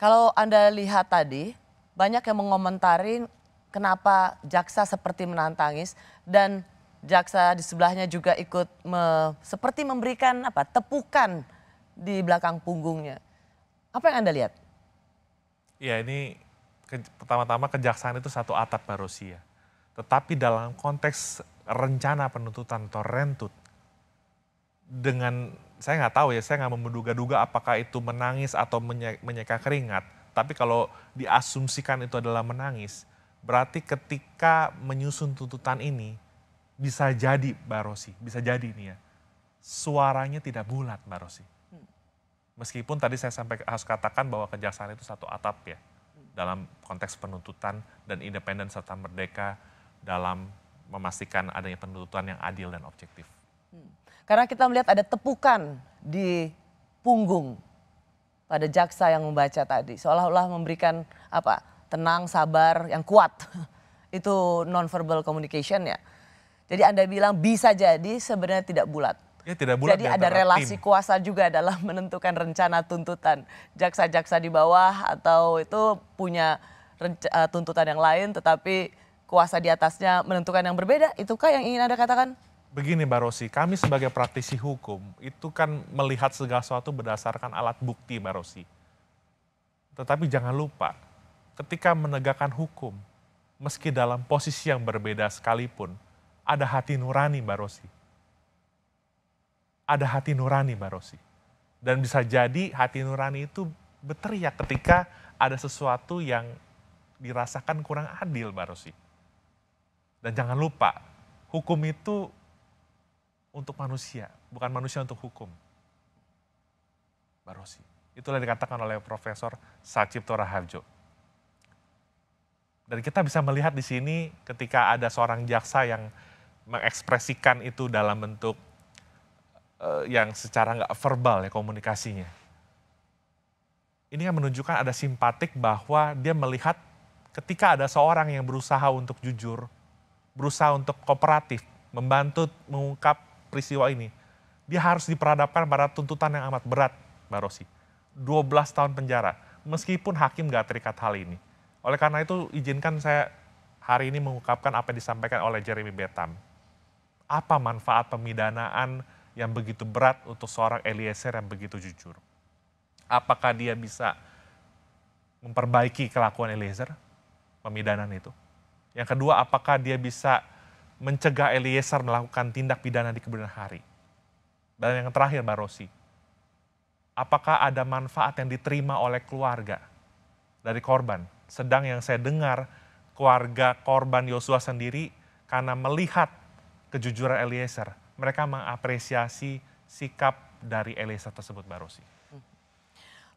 Kalau Anda lihat tadi, banyak yang mengomentari kenapa jaksa seperti menantangis dan jaksa di sebelahnya juga ikut me, seperti memberikan apa tepukan di belakang punggungnya. Apa yang Anda lihat? Ya ini ke, pertama-tama kejaksaan itu satu atap manusia. Tetapi dalam konteks rencana penuntutan atau rentut dengan saya nggak tahu ya, saya nggak menduga-duga apakah itu menangis atau menye, menyeka keringat tapi kalau diasumsikan itu adalah menangis, berarti ketika menyusun tuntutan ini bisa jadi Barosi. bisa jadi nih ya, suaranya tidak bulat Barosi. Meskipun tadi saya sampai harus katakan bahwa kejaksaan itu satu atap ya, dalam konteks penuntutan dan independen serta merdeka dalam memastikan adanya penuntutan yang adil dan objektif. Hmm. Karena kita melihat ada tepukan di punggung pada jaksa yang membaca tadi seolah-olah memberikan apa tenang sabar yang kuat itu nonverbal communication ya jadi anda bilang bisa jadi sebenarnya tidak bulat ya, tidak bulat jadi ada relasi tim. kuasa juga dalam menentukan rencana tuntutan jaksa-jaksa di bawah atau itu punya eh, tuntutan yang lain tetapi kuasa di atasnya menentukan yang berbeda itukah yang ingin anda katakan Begini Mbak Rosi, kami sebagai praktisi hukum itu kan melihat segala sesuatu berdasarkan alat bukti Mbak Rosi. Tetapi jangan lupa, ketika menegakkan hukum, meski dalam posisi yang berbeda sekalipun, ada hati nurani Mbak Rosi. Ada hati nurani Mbak Rosi. Dan bisa jadi hati nurani itu berteriak ketika ada sesuatu yang dirasakan kurang adil Mbak Rosi. Dan jangan lupa, hukum itu untuk manusia, bukan manusia untuk hukum. Barosi. Itulah yang dikatakan oleh Profesor Sacipto Raharjo. Dan kita bisa melihat di sini ketika ada seorang jaksa yang mengekspresikan itu dalam bentuk uh, yang secara nggak verbal ya komunikasinya. Ini yang menunjukkan ada simpatik bahwa dia melihat ketika ada seorang yang berusaha untuk jujur, berusaha untuk kooperatif, membantu mengungkap peristiwa ini, dia harus diperhadapkan pada tuntutan yang amat berat, Mbak Rosi. 12 tahun penjara, meskipun hakim nggak terikat hal ini. Oleh karena itu, izinkan saya hari ini mengungkapkan apa yang disampaikan oleh Jeremy Betam. Apa manfaat pemidanaan yang begitu berat untuk seorang Eliezer yang begitu jujur? Apakah dia bisa memperbaiki kelakuan Eliezer? Pemidanaan itu. Yang kedua, apakah dia bisa mencegah Eliezer melakukan tindak pidana di kemudian hari? Dan yang terakhir Mbak Rosi, apakah ada manfaat yang diterima oleh keluarga dari korban? Sedang yang saya dengar keluarga korban Yosua sendiri karena melihat kejujuran Eliezer, mereka mengapresiasi sikap dari Eliezer tersebut Mbak Rosi.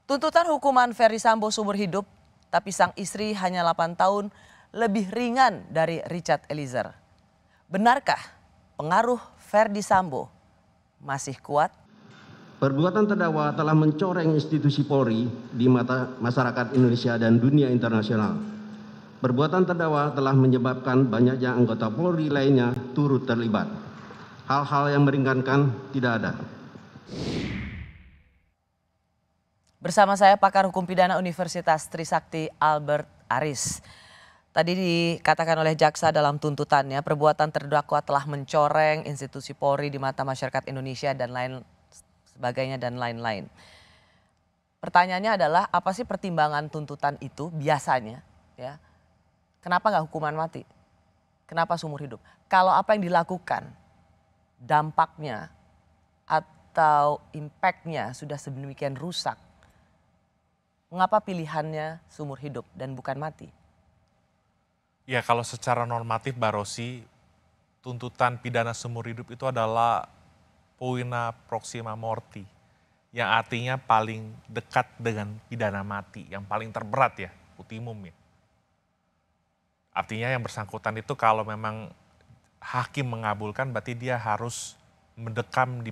Tuntutan hukuman Ferry Sambo seumur hidup, tapi sang istri hanya 8 tahun lebih ringan dari Richard Eliezer. Benarkah pengaruh Verdi Sambo masih kuat? Perbuatan terdakwa telah mencoreng institusi Polri di mata masyarakat Indonesia dan dunia internasional. Perbuatan terdakwa telah menyebabkan banyaknya anggota Polri lainnya turut terlibat. Hal-hal yang meringankan tidak ada. Bersama saya pakar hukum pidana Universitas Trisakti Albert Aris. Tadi dikatakan oleh jaksa dalam tuntutannya, perbuatan terdakwa telah mencoreng institusi Polri di mata masyarakat Indonesia dan lain sebagainya dan lain-lain. Pertanyaannya adalah apa sih pertimbangan tuntutan itu biasanya, ya? Kenapa nggak hukuman mati? Kenapa seumur hidup? Kalau apa yang dilakukan dampaknya atau impactnya sudah sedemikian rusak, mengapa pilihannya seumur hidup dan bukan mati? Ya kalau secara normatif Barosi tuntutan pidana seumur hidup itu adalah poina proxima morti yang artinya paling dekat dengan pidana mati, yang paling terberat ya, ultimum ya. Artinya yang bersangkutan itu kalau memang hakim mengabulkan berarti dia harus mendekam di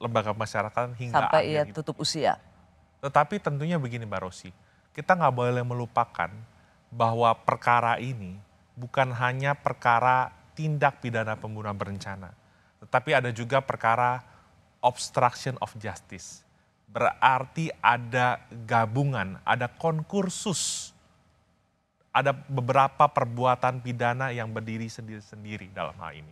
lembaga masyarakat hingga sampai ia tutup usia. Tetapi tentunya begini Mbak Rosi, kita nggak boleh melupakan bahwa perkara ini bukan hanya perkara tindak pidana pembunuhan berencana, tetapi ada juga perkara obstruction of justice. Berarti ada gabungan, ada konkursus, ada beberapa perbuatan pidana yang berdiri sendiri-sendiri dalam hal ini.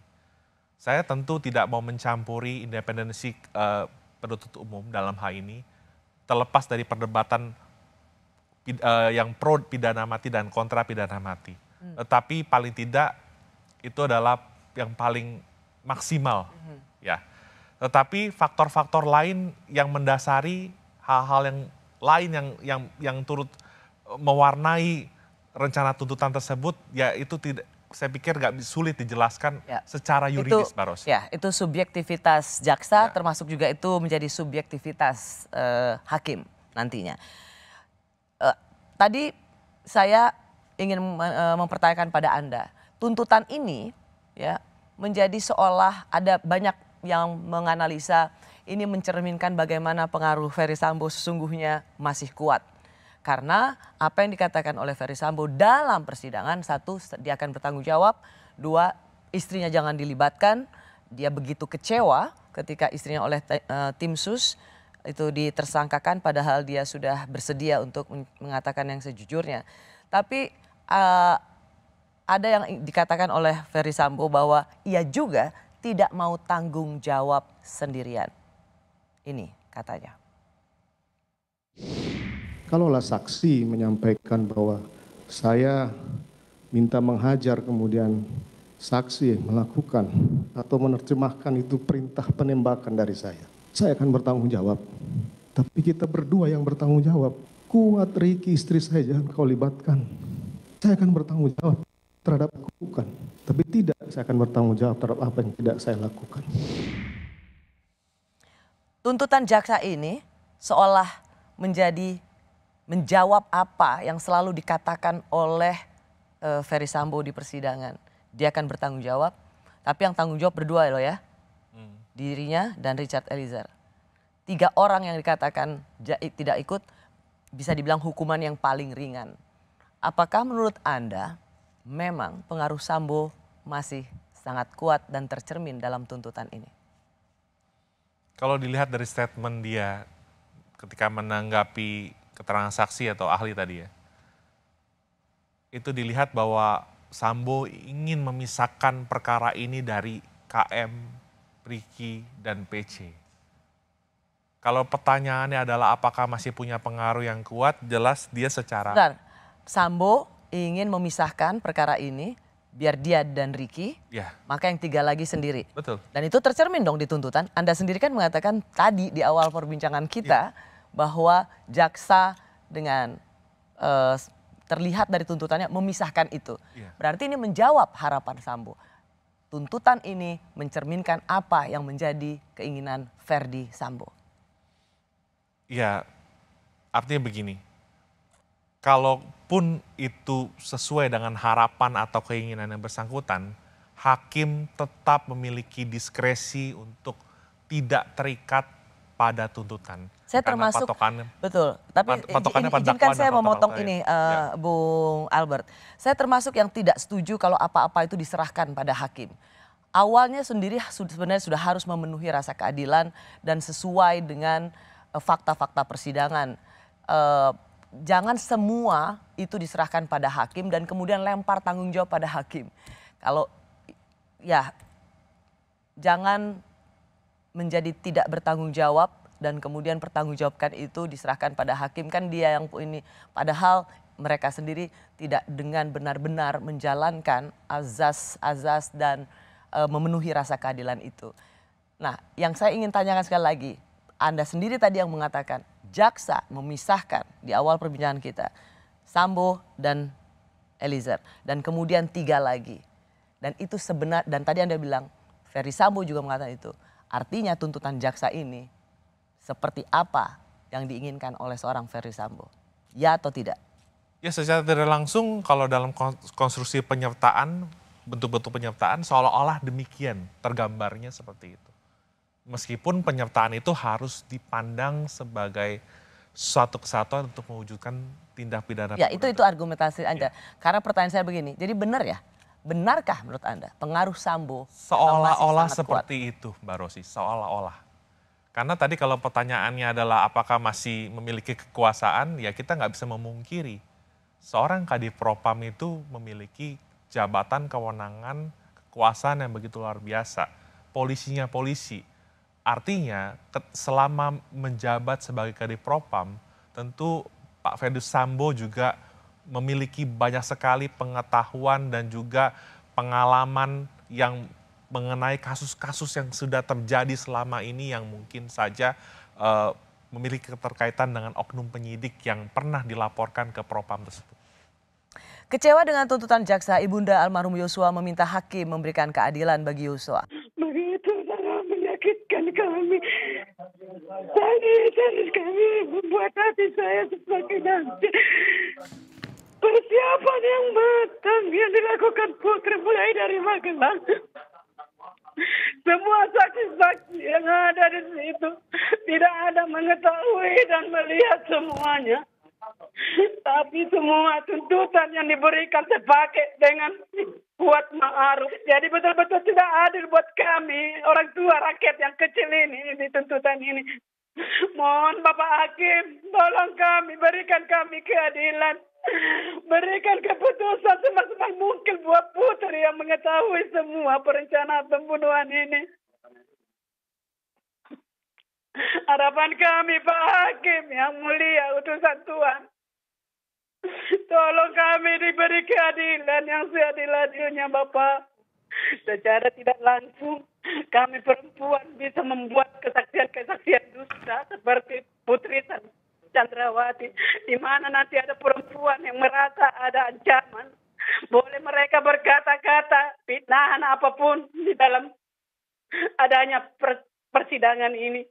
Saya tentu tidak mau mencampuri independensi uh, penuntut umum dalam hal ini, terlepas dari perdebatan Eh, yang pro pidana mati dan kontra pidana mati. Hmm. Tetapi paling tidak itu adalah yang paling maksimal, hmm. ya. Tetapi faktor-faktor lain yang mendasari hal-hal yang lain yang yang yang turut mewarnai rencana tuntutan tersebut, ya itu tidak saya pikir nggak sulit dijelaskan ya. secara yuridis, itu, Baros. Ya, itu subjektivitas jaksa, ya. termasuk juga itu menjadi subjektivitas eh, hakim nantinya uh, tadi saya ingin uh, mempertanyakan pada Anda, tuntutan ini ya menjadi seolah ada banyak yang menganalisa ini mencerminkan bagaimana pengaruh Ferry Sambo sesungguhnya masih kuat. Karena apa yang dikatakan oleh Ferry Sambo dalam persidangan, satu dia akan bertanggung jawab, dua istrinya jangan dilibatkan, dia begitu kecewa ketika istrinya oleh eh, tim sus itu ditersangkakan padahal dia sudah bersedia untuk mengatakan yang sejujurnya. Tapi uh, ada yang dikatakan oleh Ferry Sambo bahwa ia juga tidak mau tanggung jawab sendirian. Ini katanya. Kalaulah saksi menyampaikan bahwa saya minta menghajar kemudian saksi melakukan atau menerjemahkan itu perintah penembakan dari saya saya akan bertanggung jawab. Tapi kita berdua yang bertanggung jawab. Kuat Riki istri saya jangan kau libatkan. Saya akan bertanggung jawab terhadap lakukan. Tapi tidak saya akan bertanggung jawab terhadap apa yang tidak saya lakukan. Tuntutan jaksa ini seolah menjadi menjawab apa yang selalu dikatakan oleh eh, Ferry Sambo di persidangan. Dia akan bertanggung jawab, tapi yang tanggung jawab berdua loh ya dirinya dan Richard Eliezer. Tiga orang yang dikatakan tidak ikut bisa dibilang hukuman yang paling ringan. Apakah menurut Anda memang pengaruh Sambo masih sangat kuat dan tercermin dalam tuntutan ini? Kalau dilihat dari statement dia ketika menanggapi keterangan saksi atau ahli tadi ya, itu dilihat bahwa Sambo ingin memisahkan perkara ini dari KM Ricky, dan PC. Kalau pertanyaannya adalah apakah masih punya pengaruh yang kuat, jelas dia secara... Bentar. Sambo ingin memisahkan perkara ini biar dia dan Ricky, ya. maka yang tiga lagi sendiri. Betul. Dan itu tercermin dong di tuntutan. Anda sendiri kan mengatakan tadi di awal perbincangan kita ya. bahwa jaksa dengan uh, terlihat dari tuntutannya memisahkan itu. Ya. Berarti ini menjawab harapan Sambo tuntutan ini mencerminkan apa yang menjadi keinginan Ferdi Sambo? Ya, artinya begini. Kalaupun itu sesuai dengan harapan atau keinginan yang bersangkutan, hakim tetap memiliki diskresi untuk tidak terikat pada tuntutan. Saya Karena termasuk patokan, betul. Tapi patokannya izinkan saya memotong ini, uh, ya. Eh, Bung Albert. Saya termasuk yang tidak setuju kalau apa-apa itu diserahkan pada hakim. Awalnya sendiri sebenarnya sudah harus memenuhi rasa keadilan dan sesuai dengan eh, fakta-fakta persidangan. Uh, jangan semua itu diserahkan pada hakim dan kemudian lempar tanggung jawab pada hakim. Kalau ya jangan menjadi tidak bertanggung jawab dan kemudian pertanggungjawabkan itu diserahkan pada hakim kan dia yang ini padahal mereka sendiri tidak dengan benar-benar menjalankan azas-azas dan e, memenuhi rasa keadilan itu. Nah, yang saya ingin tanyakan sekali lagi, Anda sendiri tadi yang mengatakan jaksa memisahkan di awal perbincangan kita Sambo dan Eliezer dan kemudian tiga lagi. Dan itu sebenar dan tadi Anda bilang Ferry Sambo juga mengatakan itu Artinya tuntutan jaksa ini seperti apa yang diinginkan oleh seorang Ferry Sambo? Ya atau tidak? Ya secara tidak langsung kalau dalam konstruksi penyertaan, bentuk-bentuk penyertaan seolah-olah demikian tergambarnya seperti itu. Meskipun penyertaan itu harus dipandang sebagai suatu kesatuan untuk mewujudkan tindak pidana. Ya itu itu argumentasi Anda. Ya. Karena pertanyaan saya begini, jadi benar ya Benarkah menurut Anda pengaruh Sambo? Seolah-olah seperti kuat? itu Mbak Rosi, seolah-olah. Karena tadi kalau pertanyaannya adalah apakah masih memiliki kekuasaan, ya kita nggak bisa memungkiri. Seorang kadipropam itu memiliki jabatan, kewenangan, kekuasaan yang begitu luar biasa. Polisinya polisi. Artinya selama menjabat sebagai kadipropam, tentu Pak Fedus Sambo juga memiliki banyak sekali pengetahuan dan juga pengalaman yang mengenai kasus-kasus yang sudah terjadi selama ini yang mungkin saja uh, memiliki keterkaitan dengan oknum penyidik yang pernah dilaporkan ke Propam tersebut. Kecewa dengan tuntutan jaksa, Ibunda almarhum Yosua meminta hakim memberikan keadilan bagi Yosua. Begitu sangat menyakitkan kami. Sakit kami membuat hati saya semakin nanti persiapan yang matang yang dilakukan putri mulai dari Magelang. Semua saksi-saksi yang ada di situ tidak ada mengetahui dan melihat semuanya. Tapi semua tuntutan yang diberikan sepakai dengan kuat ma'aruf. Jadi betul-betul tidak adil buat kami, orang tua rakyat yang kecil ini, di tuntutan ini. Mohon Bapak Hakim, tolong kami, berikan kami keadilan. Berikan keputusan semaksimal mungkin buat Putri yang mengetahui semua perencanaan pembunuhan ini. Harapan kami Pak Hakim yang mulia utusan Tuhan. Tolong kami diberi keadilan yang seadil-adilnya Bapak. Secara tidak langsung kami perempuan bisa membuat kesaksian-kesaksian dusta seperti putri tadi Chandrawati, di mana nanti ada perempuan yang merasa ada ancaman. Boleh mereka berkata-kata, fitnahan apapun di dalam adanya persidangan ini.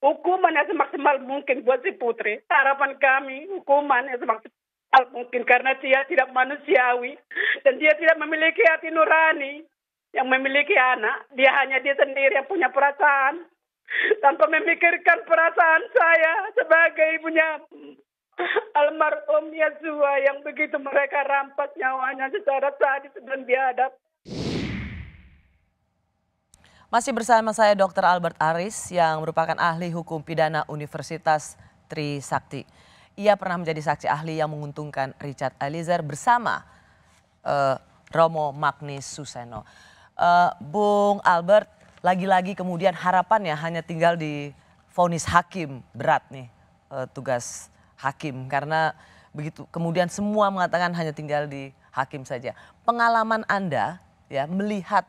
Hukuman yang semaksimal mungkin buat si putri. Harapan kami hukuman yang semaksimal mungkin karena dia tidak manusiawi dan dia tidak memiliki hati nurani yang memiliki anak. Dia hanya dia sendiri yang punya perasaan tanpa memikirkan perasaan saya sebagai ibunya almarhum Yesua yang begitu mereka rampas nyawanya secara sadis dan biadab. Masih bersama saya Dr. Albert Aris yang merupakan ahli hukum pidana Universitas Trisakti. Ia pernah menjadi saksi ahli yang menguntungkan Richard Eliezer bersama uh, Romo Magnis Suseno. Uh, Bung Albert, lagi-lagi kemudian harapannya hanya tinggal di vonis hakim berat nih uh, tugas hakim karena begitu kemudian semua mengatakan hanya tinggal di hakim saja. Pengalaman Anda ya melihat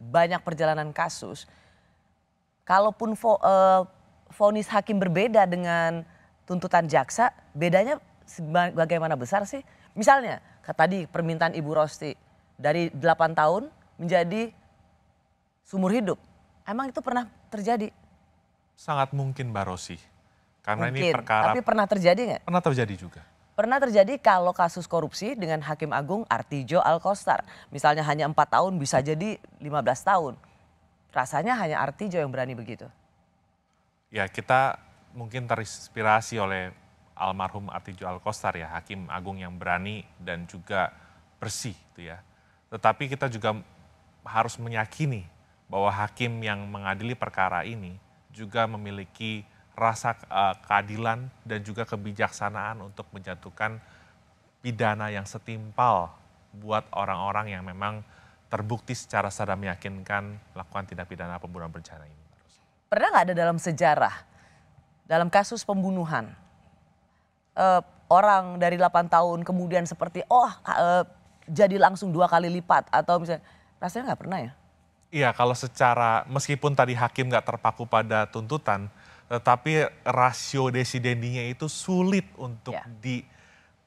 banyak perjalanan kasus kalaupun vo, uh, vonis hakim berbeda dengan tuntutan jaksa, bedanya bagaimana besar sih? Misalnya, tadi permintaan Ibu Rosti dari 8 tahun menjadi seumur hidup. Emang itu pernah terjadi? Sangat mungkin Mbak Rosi. Karena mungkin, ini perkara... Tapi pernah terjadi nggak? Pernah terjadi juga. Pernah terjadi kalau kasus korupsi dengan Hakim Agung Artijo Alkostar. Misalnya hanya empat tahun bisa jadi 15 tahun. Rasanya hanya Artijo yang berani begitu. Ya kita mungkin terinspirasi oleh almarhum Artijo Alkostar ya, Hakim Agung yang berani dan juga bersih itu ya. Tetapi kita juga harus meyakini bahwa hakim yang mengadili perkara ini juga memiliki rasa uh, keadilan dan juga kebijaksanaan untuk menjatuhkan pidana yang setimpal buat orang-orang yang memang terbukti secara sadar meyakinkan melakukan tindak pidana pembunuhan berencana ini. Pernah nggak ada dalam sejarah, dalam kasus pembunuhan, uh, orang dari 8 tahun kemudian seperti, oh uh, jadi langsung dua kali lipat atau misalnya, rasanya nggak pernah ya? Iya, kalau secara meskipun tadi hakim nggak terpaku pada tuntutan, tetapi rasio desidendinya itu sulit untuk ya. di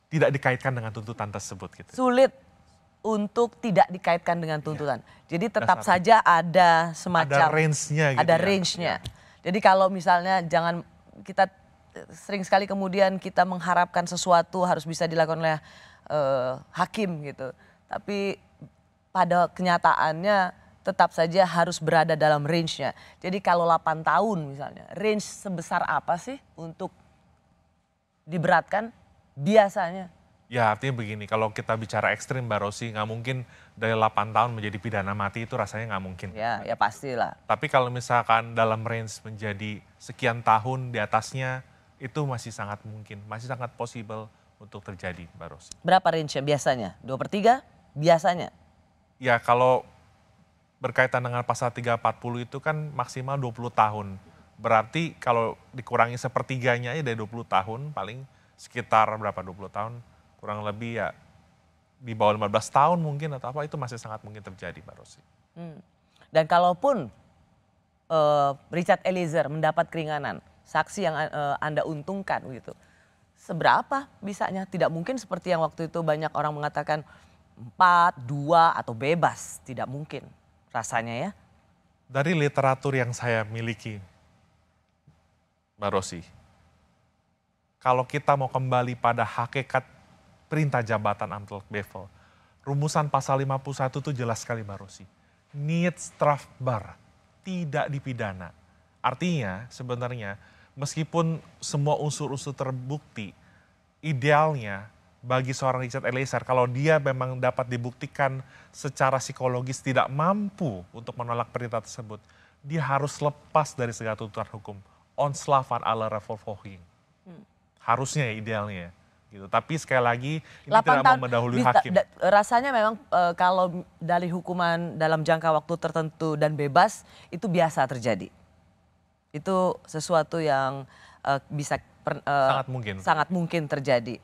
tidak dikaitkan dengan tuntutan tersebut gitu. Sulit untuk tidak dikaitkan dengan tuntutan. Ya. Jadi tetap Dasar. saja ada semacam ada range-nya gitu. Ada ya. range-nya. Ya. Jadi kalau misalnya jangan kita sering sekali kemudian kita mengharapkan sesuatu harus bisa dilakukan oleh uh, hakim gitu. Tapi pada kenyataannya tetap saja harus berada dalam range-nya. Jadi kalau 8 tahun misalnya, range sebesar apa sih untuk diberatkan biasanya? Ya artinya begini, kalau kita bicara ekstrim Mbak Rosi, nggak mungkin dari 8 tahun menjadi pidana mati itu rasanya nggak mungkin. Ya, ya pastilah. Tapi kalau misalkan dalam range menjadi sekian tahun di atasnya, itu masih sangat mungkin, masih sangat possible untuk terjadi Mbak Rosi. Berapa range nya biasanya? 2 per 3 biasanya? Ya kalau berkaitan dengan pasal 340 itu kan maksimal 20 tahun. Berarti kalau dikurangi sepertiganya ya dari 20 tahun paling sekitar berapa 20 tahun kurang lebih ya di bawah 15 tahun mungkin atau apa itu masih sangat mungkin terjadi Mbak Rosi. Hmm. Dan kalaupun uh, Richard Eliezer mendapat keringanan, saksi yang uh, Anda untungkan gitu. Seberapa bisanya? Tidak mungkin seperti yang waktu itu banyak orang mengatakan 4, 2 atau bebas, tidak mungkin rasanya ya? Dari literatur yang saya miliki, Mbak Rosi, kalau kita mau kembali pada hakikat perintah jabatan Amtel Bevel, rumusan pasal 51 itu jelas sekali Mbak Rosi. Niat strafbar, tidak dipidana. Artinya sebenarnya meskipun semua unsur-unsur terbukti, idealnya bagi seorang Richard Eliezer kalau dia memang dapat dibuktikan secara psikologis tidak mampu untuk menolak perintah tersebut, dia harus lepas dari segala tuntutan hukum. on slavan ala Reforming. Hmm. Harusnya ya idealnya ya. gitu. Tapi sekali lagi ini tidak mau mendahului bisa, hakim. Da, rasanya memang e, kalau dari hukuman dalam jangka waktu tertentu dan bebas itu biasa terjadi. Itu sesuatu yang e, bisa per, e, sangat mungkin sangat mungkin terjadi.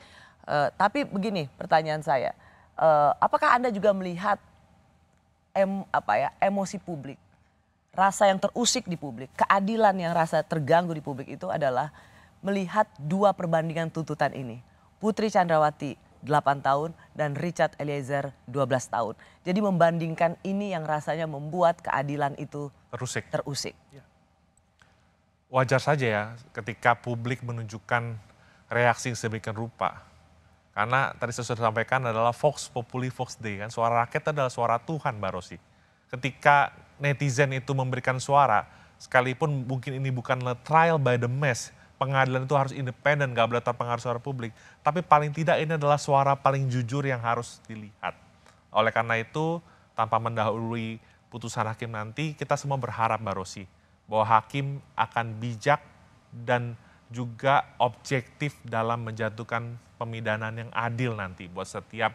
Eh, tapi begini pertanyaan saya, uh, apakah anda juga melihat em, apa ya emosi publik, rasa yang terusik di publik, keadilan yang rasa terganggu di publik itu adalah melihat dua perbandingan tuntutan ini, Putri Chandrawati 8 tahun dan Richard Eliezer 12 tahun. Jadi membandingkan ini yang rasanya membuat keadilan itu terusik. Terusik. Ya. Wajar saja ya ketika publik menunjukkan reaksi sedemikian rupa karena tadi saya sudah sampaikan adalah Fox Populi Fox Dei kan. Suara rakyat adalah suara Tuhan Mbak Rosi. Ketika netizen itu memberikan suara, sekalipun mungkin ini bukan trial by the mess, pengadilan itu harus independen, gak boleh terpengaruh suara publik. Tapi paling tidak ini adalah suara paling jujur yang harus dilihat. Oleh karena itu, tanpa mendahului putusan hakim nanti, kita semua berharap Mbak Rosi, bahwa hakim akan bijak dan juga objektif dalam menjatuhkan Pemidanan yang adil nanti buat setiap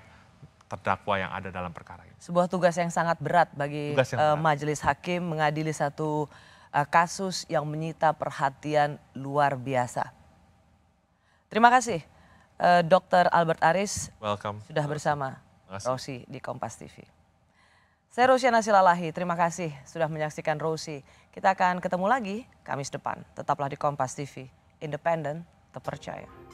terdakwa yang ada dalam perkara ini. Sebuah tugas yang sangat berat bagi eh, berat. Uh, majelis hakim mengadili satu uh, kasus yang menyita perhatian luar biasa. Terima kasih uh, eh, Dr. Albert Aris. Welcome. Sudah bersama Rosi di Kompas TV. Saya Rosiana Silalahi, terima kasih sudah menyaksikan Rosi. Kita akan ketemu lagi Kamis depan. Tetaplah di Kompas TV, independen, terpercaya.